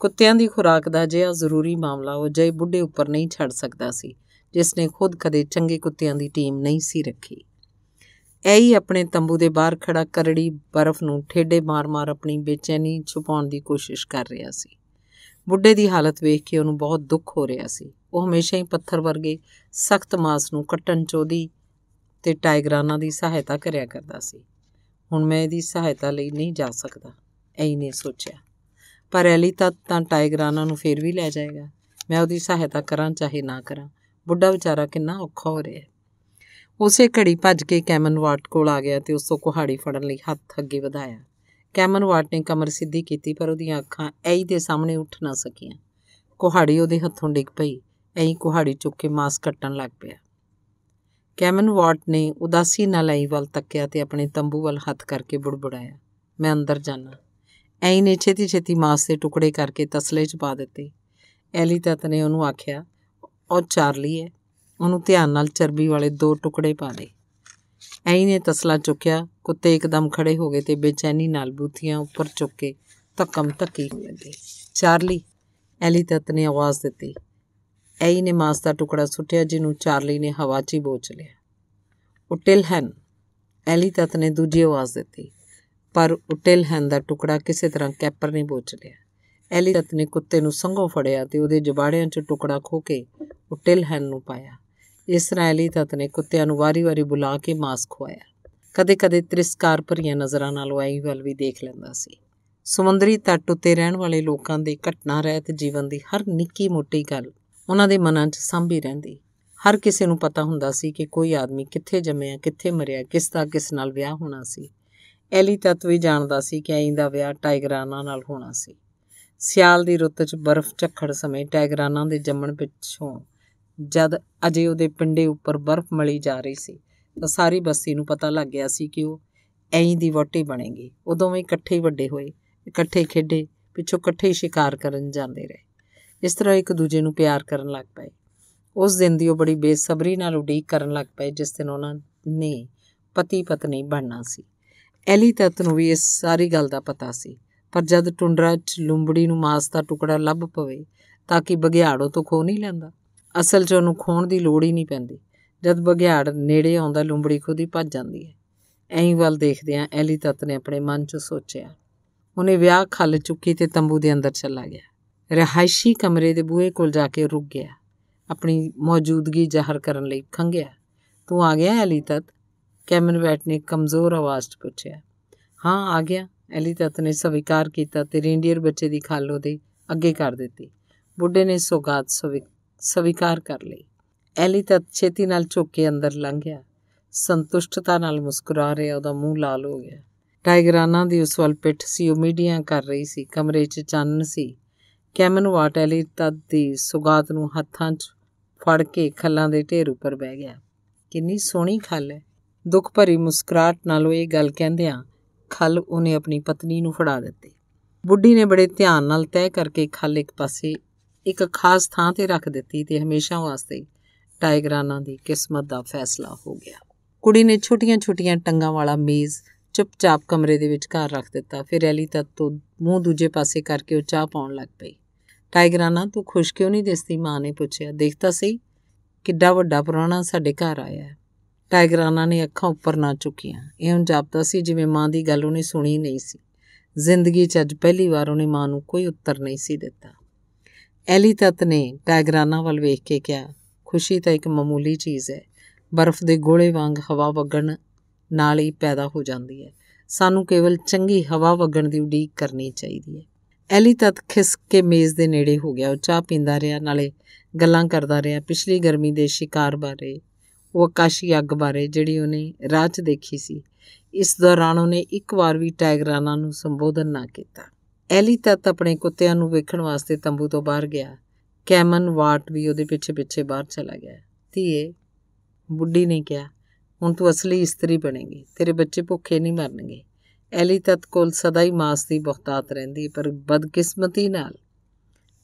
ਕੁੱਤਿਆਂ ਦੀ ਖੁਰਾਕ ਦਾ ਜਿਹਾ ਜ਼ਰੂਰੀ ਮਾਮਲਾ ਉਹ ਜੇ ਬੁੱਢੇ ਉੱਪਰ ਨਹੀਂ ਛੱਡ ਸਕਦਾ ਸੀ ਜਿਸ ਨੇ ਖੁਦ ਕਦੇ ਚੰਗੇ ਕੁੱਤਿਆਂ ਦੀ ਟੀਮ ਨਹੀਂ ਸੀ ਰੱਖੀ ਐਹੀ ਆਪਣੇ ਤੰਬੂ ਦੇ ਬਾਹਰ ਖੜਾ ਕਰੜੀ ਬਰਫ਼ ਨੂੰ ਠੇਡੇ ਮਾਰ-ਮਾਰ ਆਪਣੀ ਬੇਚੈਨੀ ਛੁਪਾਉਣ ਦੀ ਕੋਸ਼ਿਸ਼ ਕਰ ਰਿਹਾ ਸੀ ਬੁੱਢੇ ਦੀ ਹਾਲਤ ਵੇਖ ਕੇ ਉਹਨੂੰ ਬਹੁਤ ਦੁੱਖ ਹੋ ਰਿਹਾ ਸੀ ਉਹ ਹਮੇਸ਼ਾ ਹੀ ਪੱਥਰ ਵਰਗੇ ਸਖਤ ਮਾਸ ਨੂੰ ਕੱਟਣ ਚੋਦੀ ਤੇ ਟਾਈਗਰਾਨਾਂ ਦੀ ਸਹਾਇਤਾ ਕਰਿਆ ਕਰਦਾ ਸੀ ਹੁਣ ਮੈਂ ਇਹਦੀ ਸਹਾਇਤਾ ਲਈ ਨਹੀਂ ਜਾ ਸਕਦਾ ਨੇ ਸੋਚਿਆ ਪਰ ਐਲੀ ਤਾਂ ਤਾਂ ਟਾਈਗਰਾਨਾਂ ਨੂੰ ਫੇਰ ਵੀ ਲੈ ਜਾਏਗਾ ਮੈਂ ਉਹਦੀ ਸਹਾਇਤਾ ਕਰਾਂ ਚਾਹੇ ਨਾ ਕਰਾਂ ਬੁੱਢਾ ਵਿਚਾਰਾ ਕਿੰਨਾ ਔਖਾ ਹੋ ਰਿਹਾ ਉਸੇ ਘੜੀ ਭੱਜ ਕੇ ਕੈਮਨ ਵਾਟ ਕੋਲ ਆ ਗਿਆ ਤੇ ਉਸ ਤੋਂ ਕੁਹਾੜੀ ਫੜਨ ਲਈ ਹੱਥ ਅੱਗੇ ਵਧਾਇਆ ਕੈਮਨ ਵਾਟ ਨੇ ਕਮਰ ਸਿੱਧੀ ਕੀਤੀ ਪਰ ਉਹਦੀਆਂ ਅੱਖਾਂ ਐਈ ਦੇ ਸਾਹਮਣੇ ਉੱਠ ਨਾ ਸਕੀਆਂ ਕੁਹਾੜੀ ਉਹਦੇ ਹੱਥੋਂ ਡਿੱਗ ਪਈ ਐਈ ਕੁਹਾੜੀ ਚੁੱਕ ਕੇ ਮਾਸ ਕੱਟਣ ਲੱਗ ਪਿਆ ਕੈਮਨ ਵਾਟ ਨੇ ਉਦਾਸੀ ਨਾਲ ਐਈ ਵੱਲ ਤੱਕਿਆ ਤੇ ਆਪਣੇ ਤੰਬੂ ਵੱਲ ਹੱਥ ਕਰਕੇ ਬੁੜਬੁੜਾਇਆ ਮੈਂ ਅੰਦਰ ਜਾਣਾ ਐਈ ਨੇ ਛੇਤੀ ਛੇਤੀ ਮਾਸ ਦੇ ਟੁਕੜੇ ਕਰਕੇ ਤਸਲੇ 'ਚ ਪਾ ਦਿੱਤੇ ਐਲੀ ਤਤ ਨੇ ਉਹਨੂੰ ਆਖਿਆ ਉਹ ਚਾਰਲੀ ਹੈ ਉਹਨੂੰ ਧਿਆਨ ਨਾਲ ਚਰਬੀ ਵਾਲੇ ਦੋ ਟੁਕੜੇ ਪਾ ਦੇ ਐਈ ਨੇ ਤਸਲਾ ਚੁੱਕਿਆ ਕੁੱਤੇ ਇੱਕਦਮ ਖੜੇ ਹੋ ਗਏ ਤੇ ਬੇਚੈਨੀ ਨਾਲ ਬੂਥੀਆਂ ਉੱਪਰ ਚੁੱਕ ਕੇ ਧੱਕਮ ਧੱਕੀ ਲੱਗੇ ਚਾਰਲੀ ਐਲੀ ਤੱਤ ਨੇ ਆਵਾਜ਼ ਦਿੱਤੀ ਐਈ ਨੇ ਮਾਸ ਦਾ ਟੁਕੜਾ ਸੁੱਟਿਆ ਜਿਹਨੂੰ ਚਾਰਲੀ ਨੇ ਹਵਾ 'ਚ ਹੀ ਬੋਚ ਲਿਆ ਉਟਿਲ ਹਨ ਐਲੀ ਤੱਤ ਨੇ ਦੂਜੀ ਆਵਾਜ਼ ਦਿੱਤੀ ਪਰ ਉਟਿਲ ਹਨ ਦਾ ਟੁਕੜਾ ਕਿਸੇ ਤਰ੍ਹਾਂ ਕੈਪਰ ਨਹੀਂ ਬੋਚ ਲਿਆ ਐਲੀ ਤੱਤ ਨੇ ਕੁੱਤੇ ਨੂੰ ਸੰਘੋਂ ਫੜਿਆ ਤੇ ਉਹਦੇ ਜਬਾੜਿਆਂ 'ਚ ਟੁਕੜਾ ਖੋ ਕੇ ਉਟਿਲ ਹਨ ਨੂੰ ਪਾਇਆ ਇਸ ਤਰ੍ਹਾਂ ਐਲੀ ਤੱਤ ਨੇ ਕੁੱਤਿਆਂ ਨੂੰ ਵਾਰੀ-ਵਾਰੀ ਬੁਲਾ ਕੇ ਮਾਸ ਖਵਾਇਆ ਕਦੇ-ਕਦੇ ਤ੍ਰਿਸਕਾਰ ਭਰੀਆਂ ਨਜ਼ਰਾਂ ਨਾਲ ਉਹ ਆਈ ਵੱਲ ਵੀ ਦੇਖ ਲੈਂਦਾ ਸੀ ਸਮੁੰਦਰੀ ਤੱਟ ਉੱਤੇ ਰਹਿਣ ਵਾਲੇ ਲੋਕਾਂ ਦੇ ਘਟਨਾ ਰਹਿਤ ਜੀਵਨ ਦੀ ਹਰ ਨਿੱਕੀ-ਮੋਟੀ ਗੱਲ ਉਹਨਾਂ ਦੇ ਮਨਾਂ 'ਚ ਸਾਂਭੀ ਰਹਿੰਦੀ ਹਰ ਕਿਸੇ ਨੂੰ ਪਤਾ ਹੁੰਦਾ ਸੀ ਕਿ ਕੋਈ ਆਦਮੀ ਕਿੱਥੇ ਜੰਮਿਆ ਕਿੱਥੇ ਮਰਿਆ ਕਿਸ ਦਾ ਕਿਸ ਨਾਲ ਵਿਆਹ ਹੋਣਾ ਸੀ ਐਲੀ ਤੱਤ ਵੀ ਜਾਣਦਾ ਸੀ ਕਿ ਐਂ ਦਾ ਵਿਆਹ ਟਾਈਗਰਾਨਾ ਨਾਲ ਹੋਣਾ ਸੀ ਸਿਆਲ ਦੀ ਰੁੱਤ 'ਚ ਬਰਫ਼ ਝੱਖੜ ਸਮੇਂ ਟਾਈਗਰਾਨਾ ਦੇ ਜੰਮਣ ਪਿੱਛੋਂ ਜਦ ਅਜੇ ਉਹਦੇ ਪਿੰਡੇ ਉੱਪਰ ਬਰਫ਼ ਮਲੀ ਜਾ ਰਹੀ ਸੀ ਤਾਂ ਸਾਰੀ ਬਸਤੀ ਨੂੰ ਪਤਾ ਲੱਗ ਗਿਆ ਸੀ ਕਿ ਉਹ ਐਂ ਦੀ ਵੋਟੀ ਬਣੇਗੀ ਉਦੋਂ ਵੀ ਇਕੱਠੇ ਵੱਡੇ ਹੋਏ ਇਕੱਠੇ ਖੇਡੇ ਪਿੱਛੋਂ ਇਕੱਠੇ ਸ਼ਿਕਾਰ ਕਰਨ ਜਾਂਦੇ ਰਹੇ ਇਸ ਤਰ੍ਹਾਂ ਇੱਕ ਦੂਜੇ ਨੂੰ ਪਿਆਰ ਕਰਨ ਲੱਗ ਪਏ ਉਸ ਦਿਨ ਦੀ ਉਹ ਬੜੀ ਬੇਸਬਰੀ ਨਾਲ ਉਡੀਕ ਕਰਨ ਲੱਗ ਪਏ ਜਿਸ ਦਿਨ ਉਹਨਾਂ ਨੇ ਪਤੀ ਪਤਨੀ ਬਣਨਾ ਸੀ ਐਲੀ ਤਤ ਨੂੰ ਵੀ ਇਸ ਸਾਰੀ ਗੱਲ ਦਾ ਪਤਾ ਸੀ ਪਰ ਜਦ ਟੁੰਡਰਾ ਚ ਲੂੰਬੜੀ ਨੂੰ ਮਾਸ ਦਾ ਟੁਕੜਾ ਲੱਭ ਪਵੇ ਤਾਂ ਕਿ ਬਗਿਆੜੋ ਤੋਂ ਖੋ ਨਹੀਂ ਲੈਂਦਾ ਅਸਲ 'ਚ ਉਹਨੂੰ ਖੋਣ ਦੀ ਲੋੜ ਹੀ ਨਹੀਂ ਪੈਂਦੀ ਜਦ ਬਗਿਆੜ ਨੇੜੇ ਆਉਂਦਾ ਲੂੰਬੜੀ ਖੁਦ ਹੀ ਭੱਜ ਜਾਂਦੀ ਹੈ ਐਂ ਵੱਲ ਦੇਖਦਿਆਂ ਐਲੀ ਤਤ ਨੇ ਆਪਣੇ ਮਨ 'ਚ ਸੋਚਿਆ ਉਹਨੇ ਵਿਆਹ ਖੱਲ ਚੁੱਕੀ ਤੇ ਤੰਬੂ ਦੇ ਅੰਦਰ ਚਲਾ ਗਿਆ ਰਹਾਇਸ਼ੀ ਕਮਰੇ ਦੇ ਬੂਹੇ ਕੋਲ ਜਾ ਕੇ ਰੁਕ ਗਿਆ ਆਪਣੀ ਮੌਜੂਦਗੀ ਜ਼ਾਹਰ ਕਰਨ ਲਈ ਖੰਗਿਆ ਤੂੰ ਆ ਗਿਆ ਐਲੀ ਤਤ ਕੈਮਨ ਵੈਟ ਨੇ ਕਮਜ਼ੋਰ ਆਵਾਜ਼ 'ਚ ਪੁੱਛਿਆ ਹਾਂ ਆ ਗਿਆ ਐਲੀ ਤਤ ਨੇ ਸਵੀਕਾਰ ਕੀਤਾ ਤੇ ਰੇਂਡੀਅਰ ਬੱਚੇ ਦੀ ਖਾਲੋ ਦੇ ਅੱਗੇ ਕਰ ਦਿੱਤੀ ਬੁੱਢੇ ਨੇ ਸੁਗਾਤ ਸਵੀਕਾਰ ਕਰ ਲਈ ਐਲੀ ਤਾਂ ਛੇਤੀ ਨਾਲ ਝੁੱਕ ਕੇ ਅੰਦਰ ਲੰਘ ਗਿਆ ਸੰਤੁਸ਼ਟਤਾ ਨਾਲ ਮੁਸਕਰਾ ਰਿਹਾ ਉਹਦਾ ਮੂੰਹ ਲਾਲ ਹੋ ਗਿਆ ਟਾਈਗਰਾਨਾ ਦੀ ਉਸ ਵੱਲ ਪਿੱਠ ਸੀ ਉਹ ਮੀਡੀਆਂ ਕਰ ਰਹੀ ਸੀ ਕਮਰੇ 'ਚ ਚੰਨ ਸੀ ਕੈਮਨ ਵਾਟ ਐਲੀ ਤਦ ਦੀ ਸੁਗਾਤ ਨੂੰ ਹੱਥਾਂ 'ਚ ਫੜ ਕੇ ਖੱਲਾਂ ਦੇ ਢੇਰ ਉੱਪਰ ਬਹਿ ਗਿਆ ਕਿੰਨੀ ਸੋਹਣੀ ਖੱਲ ਹੈ ਦੁੱਖ ਭਰੀ ਮੁਸਕਰਾਟ ਨਾਲ ਉਹ ਇਹ ਗੱਲ ਕਹਿੰਦਿਆਂ ਖੱਲ ਉਹਨੇ ਆਪਣੀ ਪਤਨੀ ਨੂੰ ਫੜਾ ਦਿੱਤੀ ਬੁੱਢੀ ਨੇ ਬੜੇ ਧਿਆਨ ਨਾਲ ਤੈਅ ਕਰਕੇ ਖੱਲ ਇੱਕ ਪਾਸੇ ਇੱਕ ਖਾਸ ਥਾਂ ਤੇ ਰੱਖ ਦਿੱਤੀ ਤੇ ਹਮੇਸ਼ਾ ਵਾਸਤੇ ਟਾਈਗਰਾਨਾ ਦੀ ਕਿਸਮਤ ਦਾ ਫੈਸਲਾ ਹੋ ਗਿਆ ਕੁੜੀ ਨੇ ਛੋਟੀਆਂ-ਛੋਟੀਆਂ ਟੰਗਾਂ ਵਾਲਾ ਮੇਜ਼ ਚੁੱਪਚਾਪ ਕਮਰੇ ਦੇ ਵਿੱਚ ਘਰ ਰੱਖ ਦਿੱਤਾ ਫਿਰ ਐਲੀ ਤੱਕ ਤੋਂ ਮੂੰਹ ਦੂਜੇ ਪਾਸੇ ਕਰਕੇ ਉਹ ਚਾਹ ਪਾਉਣ ਲੱਗ ਪਈ ਟਾਈਗਰਾਨਾ ਤੂੰ ਖੁਸ਼ ਕਿਉਂ ਨਹੀਂ ਦਿਸਦੀ ਮਾਂ ਨੇ ਪੁੱਛਿਆ ਦੇਖਤਾ ਸਹੀ ਕਿੱਡਾ ਵੱਡਾ ਪੁਰਾਣਾ ਸਾਡੇ ਘਰ ਆਇਆ ਟਾਈਗਰਾਨਾ ਨੇ ਅੱਖਾਂ ਉੱਪਰ ਨਾ ਚੁੱਕੀਆਂ ਇਹ ਹੁਣ ਜਾਪਦਾ ਸੀ ਜਿਵੇਂ ਮਾਂ ਦੀ ਗੱਲ ਉਹਨੇ ਸੁਣੀ ਨਹੀਂ ਸੀ ਜ਼ਿੰਦਗੀ 'ਚ ਅੱਜ ਪਹਿਲੀ ਵਾਰ ਉਹਨੇ ਮਾਂ ਨੂੰ ਕੋਈ ਉੱਤਰ ਨਹੀਂ ਸੀ ਦਿੱਤਾ ਐਲੀ ਤਤ ਨੇ ਟਾਈਗਰਾਨਾ ਵੱਲ ਵੇਖ ਕੇ ਕਿਹਾ ਖੁਸ਼ੀ ਤਾਂ ਇੱਕ ਮਾਮੂਲੀ ਚੀਜ਼ ਹੈ ਬਰਫ਼ ਦੇ ਗੋਲੇ ਵਾਂਗ ਹਵਾ ਵਗਣ ਨਾਲ ਹੀ ਪੈਦਾ ਹੋ ਜਾਂਦੀ ਹੈ ਸਾਨੂੰ ਕੇਵਲ ਚੰਗੀ ਹਵਾ ਵਗਣ ਦੀ ਉਡੀਕ ਕਰਨੀ ਚਾਹੀਦੀ ਹੈ ਐਲੀ ਤਤ ਖਿਸਕ ਕੇ ਮੇਜ਼ ਦੇ ਨੇੜੇ ਹੋ ਗਿਆ ਉਹ ਚਾਹ ਪੀਂਦਾ ਰਿਹਾ ਨਾਲੇ ਗੱਲਾਂ ਕਰਦਾ ਰਿਹਾ ਪਿਛਲੀ ਗਰਮੀ ਦੇ ਸ਼ਿਕਾਰ ਬਾਰੇ ਉਹ ਆਕਾਸ਼ੀ ਅੱਗ ਬਾਰੇ ਜਿਹੜੀ ਉਹਨੇ ਰਾਹ 'ਚ ਦੇਖੀ ਸੀ ਇਸ ਦੌਰਾਨ ਉਹਨੇ ਇੱਕ ਵਾਰ ਵੀ ਟਾਈਗਰਾਨਾਂ ਨੂੰ ਸੰਬੋਧਨ ਨਾ ਕੀਤਾ ਐਲੀ ਤਤ ਆਪਣੇ ਕੁੱਤਿਆਂ ਨੂੰ ਵੇਖਣ ਵਾਸਤੇ ਤੰਬੂ ਤੋਂ ਬਾਹਰ ਗਿਆ ਕੈਮਨ ਵਾਟ ਵੀ ਉਹਦੇ ਪਿੱਛੇ ਪਿੱਛੇ ਬਾਹਰ ਚਲਾ ਗਿਆ ਧੀਏ ਬੁੱਢੀ ਨੇ ਕਿਹਾ ਹੁਣ ਤੂੰ ਅਸਲੀ ਇਸਤਰੀ ਬਣੇਗੀ ਤੇਰੇ ਬੱਚੇ ਭੁੱਖੇ ਨਹੀਂ ਮਰਨਗੇ ਐਲੀ ਤਤ ਕੋਲ ਸਦਾ ਹੀ ਮਾਸ ਦੀ ਬਹੁਤਾਤ ਰਹਿੰਦੀ ਪਰ ਬਦਕਿਸਮਤੀ ਨਾਲ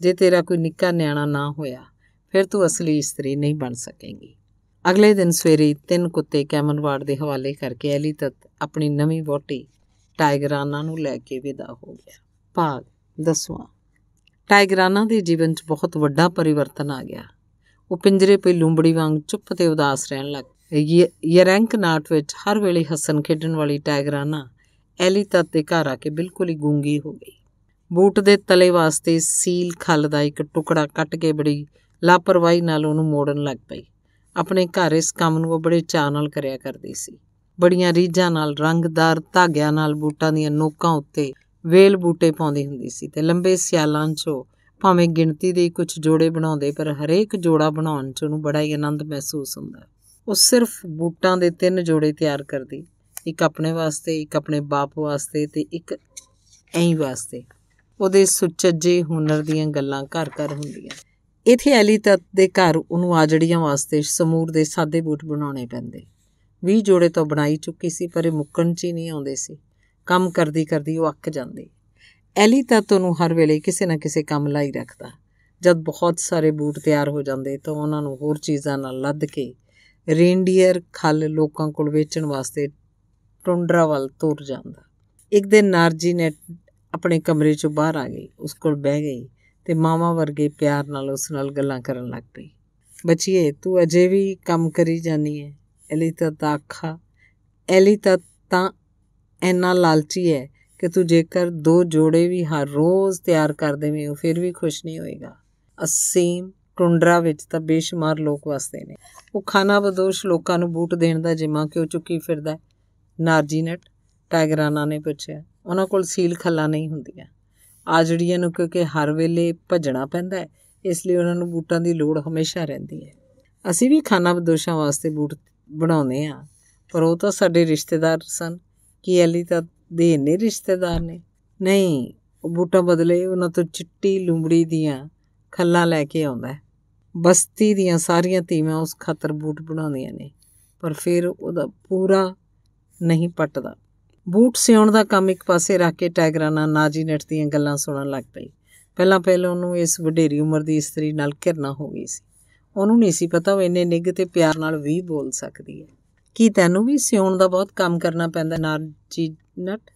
ਜੇ ਤੇਰਾ ਕੋਈ ਨਿੱਕਾ ਨਿਆਣਾ ਨਾ ਹੋਇਆ ਫਿਰ ਤੂੰ ਅਸਲੀ ਇਸਤਰੀ ਨਹੀਂ ਬਣ ਸਕੇਂਗੀ ਅਗਲੇ ਦਿਨ ਸਵੇਰੇ ਤਿੰਨ ਕੁੱਤੇ ਕੈਮਨਵਾਰਡ ਦੇ ਹਵਾਲੇ ਕਰਕੇ ਐਲੀ ਤਤ ਆਪਣੀ ਨਵੀਂ ਵੋਟੀ ਟਾਈਗਰਾਨਾ ਨੂੰ ਲੈ ਕੇ ਵਿਦਾ ਹੋ ਗਿਆ ਭਾਗ ਦਸਵਾਂ ਟਾਈਗਰਾਨਾ ਦੇ ਜੀਵਨ 'ਚ ਬਹੁਤ ਵੱਡਾ ਪਰਿਵਰਤਨ ਆ ਗਿਆ ਉਹ ਪਿੰਜਰੇ 'ਤੇ ਲੂੰਬੜੀ ਵਾਂਗ ਚੁੱਪ ਤੇ ਉਦਾਸ ਰਹਿਣ ਲੱਗ ਯਰੈਂਕ ਨਾਟ ਵਿੱਚ ਹਰ ਵੇਲੇ ਹਸਨ ਖੇਡਣ ਵਾਲੀ ਟਾਈਗਰਾਨਾ ਐਲੀਤਾ ਦੇ ਘਰ ਆ ਕੇ ਬਿਲਕੁਲ ਹੀ ਗੂੰਗੀ ਹੋ ਗਈ ਬੂਟ ਦੇ ਤਲੇ ਵਾਸਤੇ ਸੀਲ ਖੱਲ ਦਾ ਇੱਕ ਟੁਕੜਾ ਕੱਟ ਕੇ ਬੜੀ ਲਾਪਰਵਾਹੀ ਨਾਲ ਉਹਨੂੰ ਮੋੜਨ ਲੱਗ ਪਈ ਆਪਣੇ ਘਰ ਇਸ ਕੰਮ ਨੂੰ ਉਹ ਬੜੇ ਚਾਅ ਨਾਲ ਕਰਿਆ ਕਰਦੀ ਸੀ ਬੜੀਆਂ ਰੀਝਾਂ ਨਾਲ ਰੰਗਦਾਰ ਧਾਗਿਆਂ ਨਾਲ ਬੂਟਾਂ ਦੀਆਂ ਨੋਕਾਂ ਉੱਤੇ ਵੇਲ ਬੂਟੇ ਪਾਉਂਦੀ ਹੁੰਦੀ ਸੀ ਤੇ ਲੰਬੇ ਸਿਆਲਾਂ 'ਚੋਂ ਭਾਵੇਂ ਗਿਣਤੀ ਦੇ ਕੁਝ ਜੋੜੇ ਬਣਾਉਂਦੇ ਪਰ ਹਰੇਕ ਜੋੜਾ ਬਣਾਉਣ 'ਚ ਉਹਨੂੰ ਬੜਾ ਹੀ ਆਨੰਦ ਮਹਿਸੂਸ ਹੁੰਦਾ ਉਹ ਸਿਰਫ ਬੂਟਾਂ ਦੇ ਤਿੰਨ ਜੋੜੇ ਤਿਆਰ ਕਰਦੀ ਇੱਕ ਆਪਣੇ ਵਾਸਤੇ ਇੱਕ ਆਪਣੇ ਬਾਪ ਵਾਸਤੇ ਤੇ ਇੱਕ ਐਂ ਵਾਸਤੇ ਉਹਦੇ ਸੁਚੱਜੇ ਹੁਨਰ ਦੀਆਂ ਗੱਲਾਂ ਘਰ-ਘਰ ਹੁੰਦੀਆਂ ਇਥੇ ਐਲੀ ਤੱਤ ਦੇ ਘਰ ਉਹਨੂੰ ਆਜੜੀਆਂ ਵਾਸਤੇ ਸਮੂਰ ਦੇ ਸਾਦੇ ਬੂਟ ਬਣਾਉਣੇ ਪੈਂਦੇ 20 ਜੋੜੇ ਤੋਂ ਬਣਾਈ ਚੁੱਕੀ ਸੀ ਪਰ ਇਹ ਮੁੱਕਣ 'ਚ ਹੀ ਨਹੀਂ ਆਉਂਦੇ ਸੀ ਕੰਮ ਕਰਦੀ ਕਰਦੀ ਉਹ ਅੱਕ ਜਾਂਦੀ ਐਲੀ ਤਾਂ ਤੁਹਾਨੂੰ ਹਰ ਵੇਲੇ ਕਿਸੇ ਨਾ ਕਿਸੇ ਕੰਮ ਲਈ ਰੱਖਦਾ ਜਦ ਬਹੁਤ ਸਾਰੇ ਬੂਟ ਤਿਆਰ ਹੋ ਜਾਂਦੇ ਤਾਂ ਉਹਨਾਂ ਨੂੰ ਹੋਰ ਚੀਜ਼ਾਂ ਨਾਲ ਲੱਦ ਕੇ ਰੇਨਡੀਅਰ ਖਲ ਲੋਕਾਂ ਕੋਲ ਵੇਚਣ ਵਾਸਤੇ ਟੁੰਡਰਾ ਵੱਲ ਤੁਰ ਜਾਂਦਾ ਇੱਕ ਦਿਨ ਨਾਰਜੀ ਨੇ ਆਪਣੇ ਕਮਰੇ ਚੋਂ ਬਾਹਰ ਆ ਗਈ ਉਸ ਕੋਲ ਬਹਿ ਗਈ ਤੇ ਮਾਵਾ ਵਰਗੇ ਪਿਆਰ ਨਾਲ ਉਸ ਨਾਲ ਗੱਲਾਂ ਕਰਨ ਲੱਗ ਪਈ ਬੱਚੀਏ ਤੂੰ ਅਜੇ ਵੀ ਕੰਮ ਕਰੀ ਜਾਨੀ ਐ ਐਲੀਤਾ ਤਾਂ ਅੱਖਾਂ ਐਲੀਤਾ ਤਾਂ ਇੰਨਾ ਲਾਲਚੀ ਹੈ ਕਿ ਤੂੰ ਜੇਕਰ ਦੋ ਜੋੜੇ ਵੀ ਹਰ ਰੋਜ਼ ਤਿਆਰ ਕਰ ਦੇਵੇਂ ਉਹ ਫਿਰ ਵੀ ਖੁਸ਼ ਨਹੀਂ ਹੋਏਗਾ ਅਸੀਮ ਟੁੰਡਰਾ ਵਿੱਚ ਤਾਂ ਬੇਸ਼ੁਮਾਰ ਲੋਕ ਵਸਦੇ ਨੇ ਉਹ ਖਾਨਾ ਬਦੋਸ਼ ਲੋਕਾਂ ਨੂੰ ਬੂਟ ਦੇਣ ਦਾ ਜਿੰਮਾ ਕਿਉਂ ਚੁੱਕੀ ਫਿਰਦਾ ਨਾਰਜੀ ਨਟ ਟਾਈਗਰਾਨਾ ਨੇ ਪੁੱਛਿਆ ਉਹਨਾਂ ਕੋਲ ਸੀਲ ਖੱਲਾ ਨਹੀਂ ਹੁੰਦੀਆਂ ਆਜੜੀਆਂ ਨੂੰ ਕਿਉਂਕਿ ਹਰ ਵੇਲੇ ਭੱਜਣਾ ਪੈਂਦਾ ਹੈ ਇਸ ਲਈ ਉਹਨਾਂ ਨੂੰ ਬੂਟਾਂ ਦੀ ਲੋੜ ਹਮੇਸ਼ਾ ਰਹਿੰਦੀ ਹੈ ਅਸੀਂ ਵੀ ਖਾਨਾ ਬਦੋਸ਼ਾਂ ਵਾਸਤੇ ਬੂਟ ਬਣਾਉਂਦੇ ਆ ਪਰ ਉਹ ਤਾਂ ਸਾਡੇ ਰਿਸ਼ਤੇਦਾਰ ਸਨ ਕੀ ਅਲੀ ਤਾਂ ਦੇ ਨੇ ਰਿਸ਼ਤੇਦਾਰ ਨੇ ਨਹੀਂ ਉਹ ਬੂਟਾ ਬਦਲੇ ਉਹਨਾਂ ਤੋਂ ਚਿੱਟੀ ਲੂੰਬੜੀ ਦੀਆਂ ਖੱਲਾਂ ਲੈ ਕੇ ਆਉਂਦਾ ਬਸਤੀ ਦੀਆਂ ਸਾਰੀਆਂ ਧੀਵਾਂ ਉਸ ਖਾਤਰ ਬੂਟ ਬਣਾਉਂਦੀਆਂ ਨੇ ਪਰ ਫਿਰ ਉਹਦਾ ਪੂਰਾ ਨਹੀਂ ਪਟਦਾ ਬੂਟ ਸਿਉਣ ਦਾ ਕੰਮ ਇੱਕ ਪਾਸੇ ਰੱਖ ਕੇ ਨਾਲ ਨਾਜੀ ਨਟ ਦੀਆਂ ਗੱਲਾਂ ਸੁਣਨ ਲੱਗ ਪਈ ਪਹਿਲਾਂ ਪਹਿਲਾਂ ਉਹਨੂੰ ਇਸ ਵਡੇਰੀ ਉਮਰ ਦੀ ਇਸਤਰੀ ਨਾਲ ਘਿਰਨਾ ਹੋ ਗਈ ਸੀ ਉਹਨੂੰ ਨਹੀਂ ਸੀ ਪਤਾ ਉਹ ਇੰਨੇ ਨਿੱਘ ਤੇ ਪਿਆਰ ਨਾਲ ਵੀ ਬੋਲ ਸਕਦੀ ਹੈ ਕੀ ਤੈਨੂੰ ਵੀ ਸਿਉਣ ਦਾ ਬਹੁਤ ਕੰਮ ਕਰਨਾ ਪੈਂਦਾ ਨਾਰਜੀ ਨਟ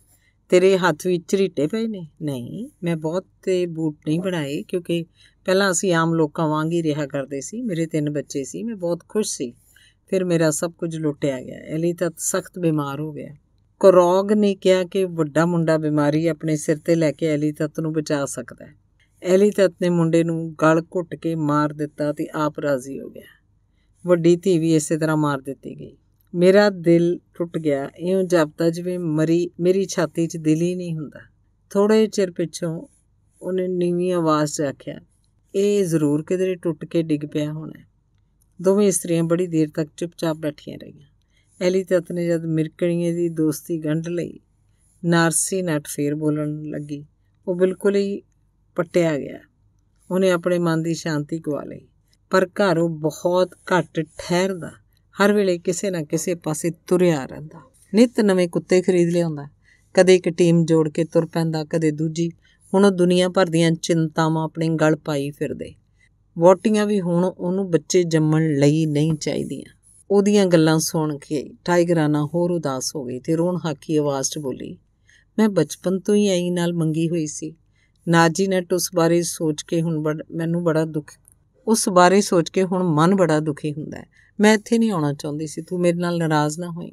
ਤੇਰੇ ਹੱਥ ਵਿੱਚ ਝਰੀਟੇ ਪਏ ਨੇ ਨਹੀਂ ਮੈਂ ਬਹੁਤ ਤੇ ਬੂਟ ਨਹੀਂ ਬਣਾਏ ਕਿਉਂਕਿ ਪਹਿਲਾਂ ਅਸੀਂ ਆਮ ਲੋਕਾਂ ਵਾਂਗ ਹੀ ਰਿਹਾ ਕਰਦੇ ਸੀ ਮੇਰੇ ਤਿੰਨ ਬੱਚੇ ਸੀ ਮੈਂ ਬਹੁਤ ਖੁਸ਼ ਸੀ ਫਿਰ ਮੇਰਾ ਸਭ ਕੁਝ ਲੁੱਟਿਆ ਗਿਆ ਐਲੀ ਤਾਂ ਸਖਤ ਬਿਮਾਰ ਹੋ ਗਿਆ ਕਰੋਗ ਨੇ ਕਿਹਾ ਕਿ ਵੱਡਾ ਮੁੰਡਾ ਬਿਮਾਰੀ ਆਪਣੇ ਸਿਰ ਤੇ ਲੈ ਕੇ ਐਲੀ ਤਤ ਨੂੰ ਬਚਾ ਸਕਦਾ ਹੈ ਐਲੀ ਤਤ ਨੇ ਮੁੰਡੇ ਨੂੰ ਗਲ ਘੁੱਟ ਕੇ ਮਾਰ ਦਿੱਤਾ ਤੇ ਆਪ ਰਾਜ਼ੀ ਹੋ ਗਿਆ ਵੱਡੀ ਧੀ ਵੀ ਇਸੇ ਤਰ੍ਹਾਂ ਮਾਰ ਦਿੱਤੀ ਗਈ ਮੇਰਾ ਦਿਲ ਟੁੱਟ ਗਿਆ ਇਉਂ ਜਪਦਾ ਜਿਵੇਂ ਮਰੀ ਮੇਰੀ ਛਾਤੀ 'ਚ ਦਿਲ ਹੀ ਨਹੀਂ ਹੁੰਦਾ ਥੋੜੇ ਚਿਰ ਪਿੱਛੋਂ ਉਹਨੇ ਨੀਵੀਂ ਆਵਾਜ਼ 'ਚ ਆਖਿਆ ਇਹ ਜ਼ਰੂਰ ਕਿਧਰੇ ਟੁੱਟ ਕੇ ਡਿੱਗ ਪਿਆ ਹੋਣਾ ਦੋਵੇਂ ਇਸਤਰੀਆਂ ਬੜੀ ਦੇਰ ਤੱਕ ਚੁੱਪਚਾਪ ਬੈਠੀਆਂ ਰਹੀਆਂ ਐਲੀ ਤੇ ਨੇ ਜਦ ਮਿਰਕਣੀਏ ਦੀ ਦੋਸਤੀ ਗੰਢ ਲਈ ਨਾਰਸੀ ਨਟ ਫੇਰ ਬੋਲਣ ਲੱਗੀ ਉਹ ਬਿਲਕੁਲ ਹੀ ਪਟਿਆ ਗਿਆ ਉਹਨੇ ਆਪਣੇ ਮਨ ਦੀ ਸ਼ਾਂਤੀ ਗਵਾ ਲਈ ਪਰ ਘਰ ਉਹ ਬਹੁਤ ਘੱਟ ਠਹਿਰਦਾ ਹਰ ਵੇਲੇ ਕਿਸੇ ਨਾ ਕਿਸੇ ਪਾਸੇ ਤੁਰਿਆ ਰਹਿੰਦਾ ਨਿਤ ਨਵੇਂ ਕੁੱਤੇ ਖਰੀਦ ਲਿਆਉਂਦਾ ਕਦੇ ਇੱਕ ਟੀਮ ਜੋੜ ਕੇ ਤੁਰ ਪੈਂਦਾ ਕਦੇ ਦੂਜੀ ਹੁਣ ਉਹ ਦੁਨੀਆ ਭਰ ਦੀਆਂ ਚਿੰਤਾਵਾਂ ਆਪਣੇ ਗਲ ਪਾਈ ਫਿਰਦੇ ਵੋਟੀਆਂ ਵੀ ਹੁਣ ਉਹਨੂੰ ਬੱਚੇ ਜੰਮਣ ਲਈ ਨਹੀਂ ਚਾਹੀਦੀਆਂ ਉਹਦੀਆਂ ਗੱਲਾਂ ਸੁਣ ਕੇ ਟਾਈਗਰਾਨਾ ਹੋਰ ਉਦਾਸ ਹੋ ਗਈ ਤੇ ਰੋਣ ਹਾਕੀ ਆਵਾਜ਼ 'ਚ ਬੋਲੀ ਮੈਂ ਬਚਪਨ ਤੋਂ ਹੀ ਐਂ ਨਾਲ ਮੰਗੀ ਹੋਈ ਸੀ ਨਾਜੀ ਨੇ ਉਸ ਬਾਰੇ ਸੋਚ ਕੇ ਹੁਣ ਮੈਨੂੰ ਬੜਾ ਦੁੱਖ ਉਸ ਬਾਰੇ ਸੋਚ ਕੇ ਹੁਣ ਮਨ ਬੜਾ ਦੁਖੀ ਹੁੰਦਾ ਹੈ ਮੈਂ ਇੱਥੇ ਨਹੀਂ ਆਉਣਾ ਚਾਹੁੰਦੀ ਸੀ ਤੂੰ ਮੇਰੇ ਨਾਲ ਨਾਰਾਜ਼ ਨਾ ਹੋਈ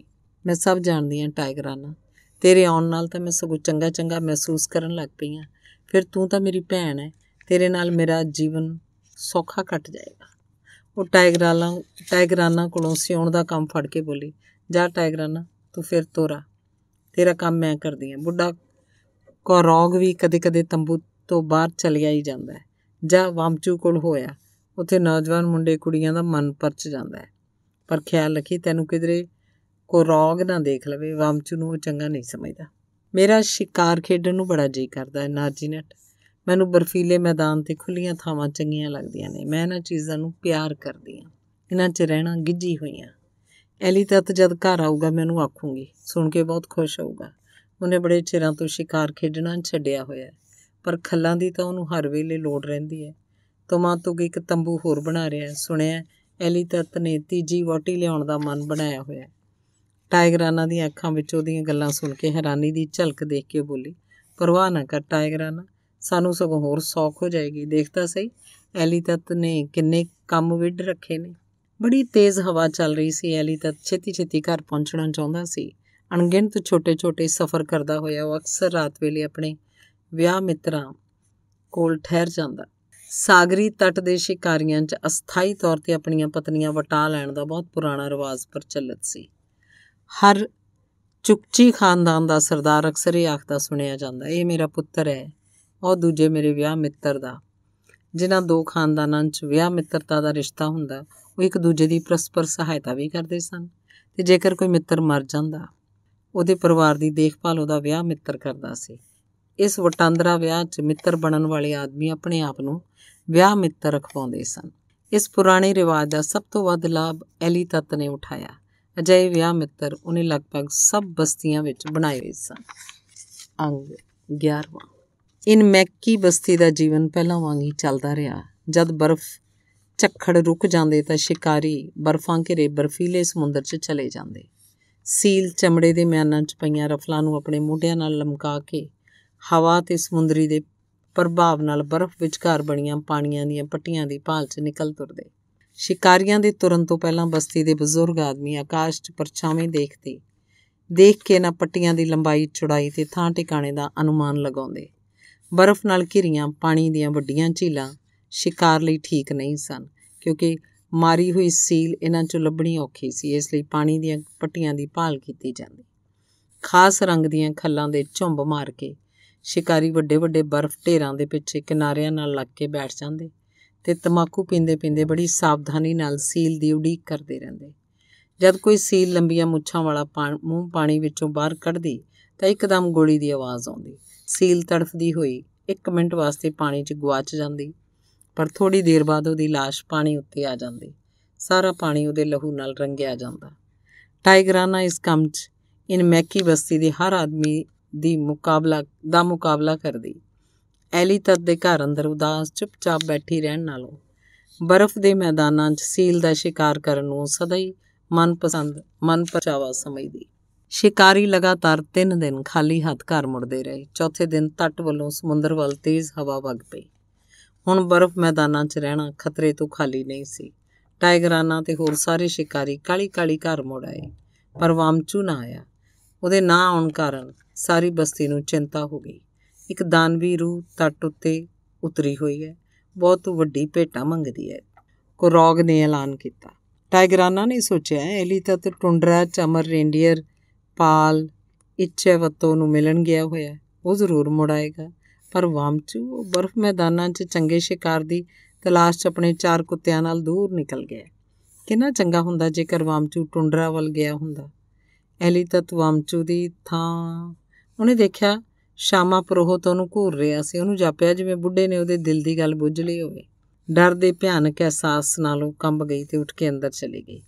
ਮੈਂ ਸਭ ਜਾਣਦੀ ਹਾਂ ਟਾਈਗਰਾਨਾ ਤੇਰੇ ਆਉਣ ਨਾਲ ਤਾਂ ਮੈਂ ਸਗੋਂ ਚੰਗਾ ਚੰਗਾ ਮਹਿਸੂਸ ਕਰਨ ਲੱਗ ਪਈ ਆ ਫਿਰ ਤੂੰ ਤਾਂ ਮੇਰੀ ਭੈਣ ਐ ਤੇਰੇ ਨਾਲ ਮੇਰਾ ਜੀਵਨ ਸੌਖਾ ਕੱਟ ਜਾਏਗਾ ਉਹ ਟਾਈਗਰਾਨਾ ਟਾਈਗਰਾਨਾ ਕੋਲੋਂ ਸਿਉਣ ਦਾ ਕੰਮ ਫੜ ਕੇ ਬੋਲੀ ਜਾ ਟਾਈਗਰਾਨਾ ਤੂੰ ਫਿਰ ਤੋਰਾ ਤੇਰਾ ਕੰਮ ਮੈਂ ਕਰਦੀ ਆ ਬੁੱਢਾ ਕੋ ਰੋਗ ਵੀ ਕਦੇ-ਕਦੇ ਤੰਬੂ ਤੋਂ ਬਾਹਰ ਚਲਿਆ ਹੀ ਜਾਂਦਾ ਹੈ ਜਾਂ ਵਾਮਚੂ ਕੋਲ ਹੋਇਆ ਉੱਥੇ ਨੌਜਵਾਨ ਮੁੰਡੇ ਕੁੜੀਆਂ ਦਾ ਮਨ ਪਰਚ ਜਾਂਦਾ ਹੈ ਪਰ ਖਿਆਲ ਰੱਖੀ ਤੈਨੂੰ ਕਿਧਰੇ ਕੋ ਰੌਗ ਨਾ ਦੇਖ ਲਵੇ ਵਾਮਚੂ ਨੂੰ ਉਹ ਚੰਗਾ ਨਹੀਂ ਸਮਝਦਾ ਮੇਰਾ ਸ਼ਿਕਾਰ ਖੇਡਣ ਨੂੰ ਬੜਾ ਜੀ ਕਰਦਾ ਹੈ ਨਾਰਜੀਨਟ ਮੈਨੂੰ ਬਰਫੀਲੇ ਮੈਦਾਨ ਤੇ ਖੁੱਲੀਆਂ ਥਾਵਾਂ ਚੰਗੀਆਂ ਲੱਗਦੀਆਂ ਨੇ ਮੈਂ ਇਹਨਾਂ ਚੀਜ਼ਾਂ ਨੂੰ ਪਿਆਰ ਕਰਦੀ ਹਾਂ ਇਹਨਾਂ 'ਚ ਰਹਿਣਾ ਗਿੱਜੀ ਹੋਈਆਂ ਐਲੀ ਤਤ ਜਦ ਘਰ ਆਊਗਾ ਮੈਨੂੰ ਆਖੂਗੀ ਸੁਣ ਕੇ ਬਹੁਤ ਖੁਸ਼ ਹੋਊਗਾ ਉਹਨੇ ਬੜੇ ਚਿਰਾਂ ਤੋਂ ਸ਼ਿਕਾਰ ਖੇਡਣਾ ਛੱਡਿਆ ਹੋਇਆ ਪਰ ਖੱਲਾਂ ਦੀ ਤਾਂ ਉਹਨੂੰ ਹਰ ਵੇਲੇ ਲੋੜ ਰਹਿੰਦੀ ਹੈ ਤੁਮਾ ਤੋਂ ਇੱਕ ਤੰਬੂ ਹੋਰ ਬਣਾ ਰਿਹਾ ਸੁਣਿਆ ਐਲੀ ਤੱਤ ਨੇ ਤੀਜੀ ਵੋਟੀ ਲਿਆਉਣ ਦਾ ਮਨ ਬਣਾਇਆ ਹੋਇਆ ਟਾਈਗਰਾਨਾ ਦੀਆਂ ਅੱਖਾਂ ਵਿੱਚ ਉਹਦੀਆਂ ਗੱਲਾਂ ਸੁਣ ਕੇ ਹੈਰਾਨੀ ਦੀ ਝਲਕ ਦੇਖ ਕੇ ਬੋਲੀ ਪਰਵਾਹ ਨਾ ਕਰ ਟਾਈਗਰਾਨਾ ਸਾਨੂੰ ਸਗੋਂ ਹੋਰ ਸੌਖ ਹੋ ਜਾਏਗੀ ਦੇਖਦਾ ਸਹੀ ਐਲੀ ਤੱਤ ਨੇ ਕਿੰਨੇ ਕੰਮ ਵਿੱਢ ਰੱਖੇ ਨੇ ਬੜੀ ਤੇਜ਼ ਹਵਾ ਚੱਲ ਰਹੀ ਸੀ ਐਲੀ ਤੱਤ ਛੇਤੀ ਛੇਤੀ ਘਰ ਪਹੁੰਚਣਾ ਚਾਹੁੰਦਾ ਸੀ ਅਣਗਿਣਤ ਛੋਟੇ-ਛੋਟੇ ਸਫ਼ਰ ਕਰਦਾ ਹੋਇਆ ਉਹ ਅਕਸਰ ਰਾਤ ਵੇਲੇ ਆਪਣੇ ਵਿਆਹ ਮਿੱਤਰਾਂ ਕੋਲ ਠਹਿਰ ਜਾਂਦਾ ਸਾਗਰੀ ਤੱਟ ਦੇ ਸ਼ਿਕਾਰੀਆਂ 'ਚ ਅਸਥਾਈ ਤੌਰ ਤੇ ਆਪਣੀਆਂ ਪਤਨੀਆਂ ਵਟਾ ਲੈਣ ਦਾ ਬਹੁਤ ਪੁਰਾਣਾ ਰਿਵਾਜ ਪ੍ਰਚਲਿਤ ਸੀ ਹਰ ਚੁਕਚੀ ਖਾਨਦਾਨ ਦਾ ਸਰਦਾਰ ਅਕਸਰ ਇਹ ਆਖਦਾ ਸੁਣਿਆ ਜਾਂਦਾ ਇਹ ਮੇਰਾ ਪੁੱਤਰ ਹੈ ਉਹ ਦੂਜੇ ਮੇਰੇ ਵਿਆਹ ਮਿੱਤਰ ਦਾ ਜਿਨ੍ਹਾਂ ਦੋ ਖਾਨਦਾਨਾਂ 'ਚ ਵਿਆਹ ਮਿੱਤਰਤਾ ਦਾ ਰਿਸ਼ਤਾ ਹੁੰਦਾ ਉਹ ਇੱਕ ਦੂਜੇ ਦੀ ਪਰਸਪਰ ਸਹਾਇਤਾ ਵੀ ਕਰਦੇ ਸਨ ਤੇ ਜੇਕਰ ਕੋਈ ਮਿੱਤਰ ਮਰ ਜਾਂਦਾ ਉਹਦੇ ਪਰਿਵਾਰ ਦੀ ਦੇਖਭਾਲ ਉਹਦਾ ਵਿਆਹ ਮਿੱਤਰ ਕਰਦਾ ਸੀ ਇਸ ਵਟਾਂਦਰਾ ਵਿਆਹ 'ਚ ਮਿੱਤਰ ਬਣਨ ਵਾਲੇ ਆਦਮੀ ਆਪਣੇ ਆਪ ਨੂੰ ਵਿਆਹ ਮਿੱਤਰ ਰਖਵਾਉਂਦੇ ਸਨ ਇਸ ਪੁਰਾਣੇ ਰਿਵਾਜ ਦਾ ਸਭ ਤੋਂ ਵੱਧ ਲਾਭ ਐਲੀ ਤੱਤ ਨੇ ਉਠਾਇਆ ਅਜਿਹੇ ਵਿਆਹ ਮਿੱਤਰ ਉਹਨੇ ਲਗਭਗ ਸਭ ਬਸਤੀਆਂ ਵਿੱਚ ਬਣਾਏ ਹੋਏ ਸਨ ਅੰਗ 11ਵਾਂ ਇਨ ਮੈਕੀ ਬਸਤੀ ਦਾ ਜੀਵਨ ਪਹਿਲਾਂ ਵਾਂਗ ਹੀ ਚੱਲਦਾ ਰਿਹਾ ਜਦ ਬਰਫ਼ ਝੱਖੜ ਰੁਕ ਜਾਂਦੇ ਤਾਂ ਸ਼ਿਕਾਰੀ ਬਰਫ਼ਾਂ ਘਿਰੇ ਬਰਫੀਲੇ ਸਮੁੰਦਰ 'ਚ ਚਲੇ ਜਾਂਦੇ ਸੀਲ ਚਮੜੇ ਦੇ ਮਿਆਨਾਂ 'ਚ ਪਈਆਂ ਰਫਲਾਂ ਨੂੰ ਆਪਣੇ ਮੋਢਿਆਂ ਨਾਲ ਲਮਕਾ ਕੇ ਹਵਾ ਤੇ ਸਮੁੰਦਰੀ ਦੇ ਪ੍ਰਭਾਵ ਨਾਲ ਬਰਫ਼ ਵਿਚਕਾਰ ਬਣੀਆਂ ਪਾਣੀਆਂ ਦੀਆਂ ਪੱਟੀਆਂ ਦੀ ਭਾਲ 'ਚ ਨਿਕਲ ਤੁਰਦੇ ਸ਼ਿਕਾਰੀਆਂ ਦੇ ਤੁਰਨ ਤੋਂ ਪਹਿਲਾਂ ਬਸਤੀ ਦੇ ਬਜ਼ੁਰਗ ਆਦਮੀ ਆਕਾਸ਼ 'ਚ ਪਰਛਾਵੇਂ ਦੇਖਦੇ ਦੇਖ ਕੇ ਨਾ ਪੱਟੀਆਂ ਦੀ ਲੰਬਾਈ ਚੌੜਾਈ ਤੇ ਥਾਂ ਟਿਕਾਣੇ ਦਾ ਅਨੁਮਾਨ ਲਗਾਉਂਦੇ ਬਰਫ਼ ਨਾਲ ਘਿਰੀਆਂ ਪਾਣੀ ਦੀਆਂ ਵੱਡੀਆਂ ਝੀਲਾਂ ਸ਼ਿਕਾਰ ਲਈ ਠੀਕ ਨਹੀਂ ਸਨ ਕਿਉਂਕਿ ਮਾਰੀ ਹੋਈ ਸੀਲ ਇਹਨਾਂ 'ਚੋਂ ਲੱਭਣੀ ਔਖੀ ਸੀ ਇਸ ਲਈ ਪਾਣੀ ਦੀਆਂ ਪੱਟੀਆਂ ਦੀ ਭਾਲ ਕੀਤੀ ਜਾਂਦੀ ਖਾਸ ਰੰਗ ਦੀਆਂ ਖੱਲਾਂ ਦੇ ਝੁੰਬ ਮਾਰ ਕੇ ਸ਼ਿਕਾਰੀ ਵੱਡੇ ਵੱਡੇ ਬਰਫ਼ ਢੇਰਾਂ ਦੇ ਪਿੱਛੇ ਕਿਨਾਰਿਆਂ ਨਾਲ ਲੱਗ ਕੇ ਬੈਠ ਜਾਂਦੇ ਤੇ ਤਮਾਕੂ ਪੀਂਦੇ ਪੀਂਦੇ ਬੜੀ ਸਾਵਧਾਨੀ ਨਾਲ ਸੀਲ ਦੀ ਉਡੀਕ ਕਰਦੇ ਰਹਿੰਦੇ ਜਦ ਕੋਈ ਸੀਲ ਲੰਬੀਆਂ ਮੁੱਛਾਂ ਵਾਲਾ ਮੂੰਹ ਪਾਣੀ ਵਿੱਚੋਂ ਬਾਹਰ ਕੱਢਦੀ ਤਾਂ ਇੱਕਦਮ ਗੋਲੀ ਦੀ ਆਵਾਜ਼ ਆਉਂਦੀ ਸੀਲ ਤੜਫਦੀ ਹੋਈ 1 ਮਿੰਟ ਵਾਸਤੇ ਪਾਣੀ 'ਚ ਗਵਾਚ ਜਾਂਦੀ ਪਰ ਥੋੜੀ ਦੇਰ ਬਾਅਦ ਉਹਦੀ লাশ ਪਾਣੀ ਉੱਤੇ ਆ ਜਾਂਦੀ ਸਾਰਾ ਪਾਣੀ ਉਹਦੇ ਲਹੂ ਨਾਲ ਰੰਗਿਆ ਜਾਂਦਾ ਟਾਈਗਰਾਨਾ ਇਸ ਕੰਮ 'ਚ ਇਨ ਮੈਕੀ ਬਸਤੀ ਦੇ ਹਰ ਆਦਮੀ ਦੀ ਮੁਕਾਬਲਾ ਦਾ ਮੁਕਾਬਲਾ ਕਰਦੀ ਐਲੀ ਤਦ ਦੇ ਘਰ ਅੰਦਰ ਉਦਾਸ ਚੁੱਪਚਾਪ ਬੈਠੀ ਰਹਿਣ ਨਾਲੋਂ ਬਰਫ਼ ਦੇ ਮੈਦਾਨਾਂ 'ਚ ਸੀਲ ਦਾ ਸ਼ਿਕਾਰ ਕਰਨ ਨੂੰ ਸਦਾ ਹੀ ਮਨਪਸੰਦ ਮਨਪਰਚਾਵਾ ਸਮਝਦੀ ਸ਼ਿਕਾਰੀ ਲਗਾਤਾਰ 3 ਦਿਨ ਖਾਲੀ ਹੱਥ ਘਰ ਮੁੜਦੇ ਰਹੇ ਚੌਥੇ ਦਿਨ ਤੱਟ ਵੱਲੋਂ ਸਮੁੰਦਰ ਵੱਲ ਤੇਜ਼ ਹਵਾ ਵਗ ਪਈ ਹੁਣ ਬਰਫ਼ ਮੈਦਾਨਾਂ 'ਚ ਰਹਿਣਾ ਖਤਰੇ ਤੋਂ ਖਾਲੀ ਨਹੀਂ ਸੀ ਟਾਈਗਰਾਨਾ ਤੇ ਹੋਰ ਸਾਰੇ ਸ਼ਿਕਾਰੀ ਕਾਲੀ ਕਾਲੀ ਘਰ ਮੁੜ ਆਏ ਪਰ ਵਾਮਚੂ ਨਾ ਆਇਆ ਉਹਦੇ ਨਾ ਆਉਣ ਕਾਰਨ ਸਾਰੀ ਬਸਤੀ ਨੂੰ ਚਿੰਤਾ ਹੋ ਗਈ ਇੱਕ ਦਾਨਵੀ ਰੂਹ ਟੱਟ ਉੱਤੇ ਉਤਰੀ ਹੋਈ ਹੈ ਬਹੁਤ ਵੱਡੀ ਭੇਟਾ ਮੰਗਦੀ ਹੈ ਕੋਰੋਗ ਨੇ ਐਲਾਨ ਕੀਤਾ ਟਾਈਗਰਾਨਾ ਨੇ ਸੋਚਿਆ ਐਲੀ ਤਾਂ ਟੁੰਡਰਾ ਚਮਰ ਰੇਂਡੀਅਰ ਪਾਲ ਇੱਛੇ ਵਤੋਂ ਨੂੰ ਮਿਲਣ ਗਿਆ ਹੋਇਆ ਉਹ ਜ਼ਰੂਰ ਮੁੜ ਆਏਗਾ ਪਰ ਵਾਮਚੂ ਬਰਫ਼ ਮੈਦਾਨਾਂ 'ਚ ਚੰਗੇ ਸ਼ਿਕਾਰ ਦੀ ਤਲਾਸ਼ 'ਚ ਆਪਣੇ ਚਾਰ ਕੁੱਤਿਆਂ ਨਾਲ ਦੂਰ ਨਿਕਲ ਗਿਆ ਕਿੰਨਾ ਚੰਗਾ ਹੁੰਦਾ ਜੇਕਰ ਵਾਮਚੂ ਟੁੰਡਰਾ ਵੱਲ ਗਿਆ ਹੁੰਦਾ ਐਲੀ ਤਾਂ ਦੀ ਥਾਂ ਉਹਨੇ ਦੇਖਿਆ ਸ਼ਾਮਾ ਪ੍ਰੋਹਤ ਉਹਨੂੰ ਘੂਰ ਰਿਹਾ ਸੀ ਉਹਨੂੰ ਜਾਪਿਆ ਜਿਵੇਂ ਬੁੱਢੇ ਨੇ ਉਹਦੇ ਦਿਲ ਦੀ ਗੱਲ ਬੁੱਝ ਲਈ ਹੋਵੇ ਡਰ ਦੇ ਭਿਆਨਕ ਅਹਿਸਾਸ ਨਾਲ ਉਹ ਕੰਬ ਗਈ ਤੇ ਉੱਠ ਕੇ ਅੰਦਰ ਚਲੀ ਗਈ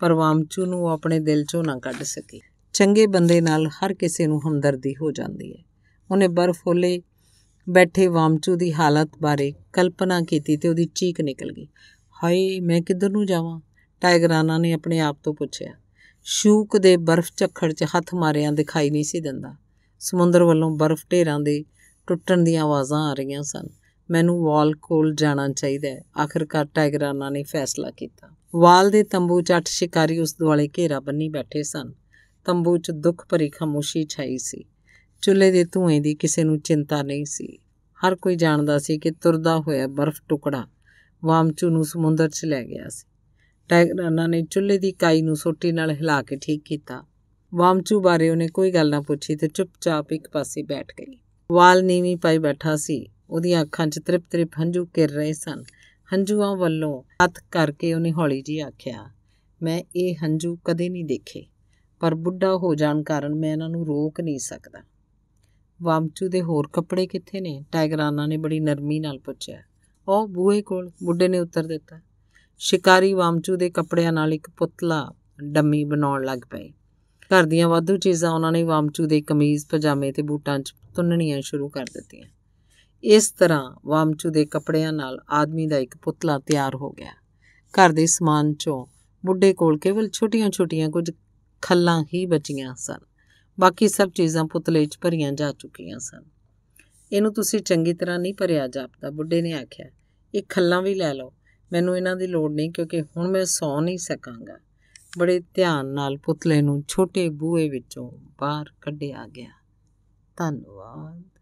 ਪਰ ਵਾਮਚੂ ਨੂੰ ਉਹ ਆਪਣੇ ਦਿਲ 'ਚੋਂ ਨਾ ਕੱਢ ਸਕੀ ਚੰਗੇ ਬੰਦੇ ਨਾਲ ਹਰ ਕਿਸੇ ਨੂੰ ਹਮਦਰਦੀ ਹੋ ਜਾਂਦੀ ਹੈ ਉਹਨੇ ਬਰਫ਼ ਹੋਲੇ ਬੈਠੇ ਵਾਮਚੂ ਦੀ ਹਾਲਤ ਬਾਰੇ ਕਲਪਨਾ ਕੀਤੀ ਤੇ ਉਹਦੀ ਚੀਕ ਨਿਕਲ ਗਈ ਹਾਏ ਮੈਂ ਕਿੱਧਰ ਨੂੰ ਜਾਵਾਂ ਟਾਈਗਰਾਨਾ ਨੇ ਆਪਣੇ ਆਪ ਤੋਂ ਪੁੱਛਿਆ ਸ਼ੂਕ ਦੇ ਬਰਫ਼ ਝੱਖੜ 'ਚ ਹੱਥ ਮਾਰਿਆਂ ਦਿਖਾਈ ਨਹੀਂ ਸੀ ਦਿੰਦਾ ਸਮੁੰਦਰ ਵੱਲੋਂ ਬਰਫ਼ ਢੇਰਾਂ ਦੇ ਟੁੱਟਣ ਦੀਆਂ ਆਵਾਜ਼ਾਂ ਆ ਰਹੀਆਂ ਸਨ ਮੈਨੂੰ ਵਾਲ ਕੋਲ ਜਾਣਾ ਚਾਹੀਦਾ ਹੈ ਆਖਰਕਾਰ ਟਾਈਗਰਾਨਾ ਨੇ ਫੈਸਲਾ ਕੀਤਾ ਵਾਲ ਦੇ ਤੰਬੂ 'ਚ ਅੱਠ ਸ਼ਿਕਾਰੀ ਉਸ ਦੁਆਲੇ ਘੇਰਾ ਬੰਨੀ ਬੈਠੇ ਸਨ ਤੰਬੂ 'ਚ ਦੁੱਖ ਭਰੀ ਖਾਮੋਸ਼ੀ ਛਾਈ ਸੀ ਚੁੱਲ੍ਹੇ ਦੇ ਧੂਏ ਦੀ ਕਿਸੇ ਨੂੰ ਚਿੰਤਾ ਨਹੀਂ ਸੀ ਹਰ ਕੋਈ ਜਾਣਦਾ ਸੀ ਕਿ ਤੁਰਦਾ ਹੋਇਆ ਬਰਫ਼ ਟੁਕੜਾ ਵਾਮਚੂ ਨੂੰ ਸਮੁੰਦਰ 'ਚ ਲੈ ਗਿਆ ਸੀ ਟੈਗਰਾਨਾ ਨੇ ਚੁੱਲ੍ਹੇ ਦੀ ਕਾਈ ਨੂੰ ਸੋਟੀ ਨਾਲ ਹਿਲਾ ਕੇ ਠੀਕ ਕੀਤਾ ਵਾਮਚੂ ਬਾਰੇ ਉਹਨੇ ਕੋਈ ਗੱਲ ਨਾ ਪੁੱਛੀ ਤੇ ਚੁੱਪਚਾਪ ਇੱਕ ਪਾਸੇ ਬੈਠ ਗਈ ਵਾਲ ਨੀਵੀਂ ਪਾਈ ਬੈਠਾ ਸੀ ਉਹਦੀਆਂ ਅੱਖਾਂ 'ਚ ਤ੍ਰਿਪ-ਤ੍ਰਿਪ ਹੰਝੂ ਕਿਰ ਰਹੇ ਸਨ ਹੰਝੂਆਂ ਵੱਲੋਂ ਹੱਥ ਕਰਕੇ ਉਹਨੇ ਹੌਲੀ ਜੀ ਆਖਿਆ ਮੈਂ ਇਹ ਹੰਝੂ ਕਦੇ ਨਹੀਂ ਦੇਖੇ ਪਰ ਬੁੱਢਾ ਹੋ ਜਾਣ ਕਾਰਨ ਮੈਂ ਇਹਨਾਂ ਨੂੰ ਰੋਕ ਨਹੀਂ ਸਕਦਾ ਵਾਮਚੂ ਦੇ ਹੋਰ ਕੱਪੜੇ ਕਿੱਥੇ ਨੇ ਟਾਈਗਰਾਨਾ ਨੇ ਬੜੀ ਨਰਮੀ ਨਾਲ ਪੁੱਛਿਆ ਉਹ ਬੂਹੇ ਕੋਲ ਬੁੱਢੇ ਨੇ ਉੱਤਰ ਦਿੱਤਾ ਸ਼ਿਕਾਰੀ ਵਾਮਚੂ ਦੇ ਕੱਪੜਿਆਂ ਨਾਲ ਇੱਕ ਪੁਤਲਾ ਡੰਮੀ ਬਣਾਉਣ ਲੱਗ ਪਏ ਘਰ ਦੀਆਂ ਵਾਧੂ ਚੀਜ਼ਾਂ ਉਹਨਾਂ ਨੇ ਵਾਮਚੂ ਦੇ ਕਮੀਜ਼ ਪਜਾਮੇ ਤੇ ਬੂਟਾਂ 'ਚ ਤੁੰਨਣੀਆਂ ਸ਼ੁਰੂ ਕਰ ਦਿੱਤੀਆਂ ਇਸ ਤਰ੍ਹਾਂ ਵਾਮਚੂ ਦੇ ਕੱਪੜਿਆਂ ਨਾਲ ਆਦਮੀ ਦਾ ਇੱਕ ਪੁਤਲਾ ਤਿਆਰ ਹੋ ਗਿਆ ਘਰ ਦੇ ਸਮਾਨ 'ਚੋਂ ਬੁੱਢੇ ਕੋਲ ਕੇਵਲ ਛੋਟੀਆਂ-ਛੋਟੀਆਂ ਕੁਝ ਖੱਲਾਂ ਹੀ ਬਚੀਆਂ ਸਨ ਬਾਕੀ ਸਭ ਚੀਜ਼ਾਂ ਪੁਤਲੇ 'ਚ ਭਰੀਆਂ ਜਾ ਚੁੱਕੀਆਂ ਸਨ ਇਹਨੂੰ ਤੁਸੀਂ ਚੰਗੀ ਤਰ੍ਹਾਂ ਨਹੀਂ ਭਰਿਆ ਜਾਪਦਾ ਬੁੱਢੇ ਨੇ ਆਖਿਆ ਇਹ ਖੱਲਾਂ ਵੀ ਲੈ ਲਓ ਮੈਨੂੰ ਇਹਨਾਂ ਦੀ ਲੋੜ ਨਹੀਂ ਕਿਉਂਕਿ ਹੁਣ ਮੈਂ ਸੌ ਨਹੀਂ ਸਕਾਂਗਾ ਬੜੇ ਧਿਆਨ ਨਾਲ ਪੁਤਲੇ ਨੂੰ ਛੋਟੇ ਬੂਹੇ ਵਿੱਚੋਂ ਬਾਹਰ ਕੱਢਿਆ ਗਿਆ ਧੰਨਵਾਦ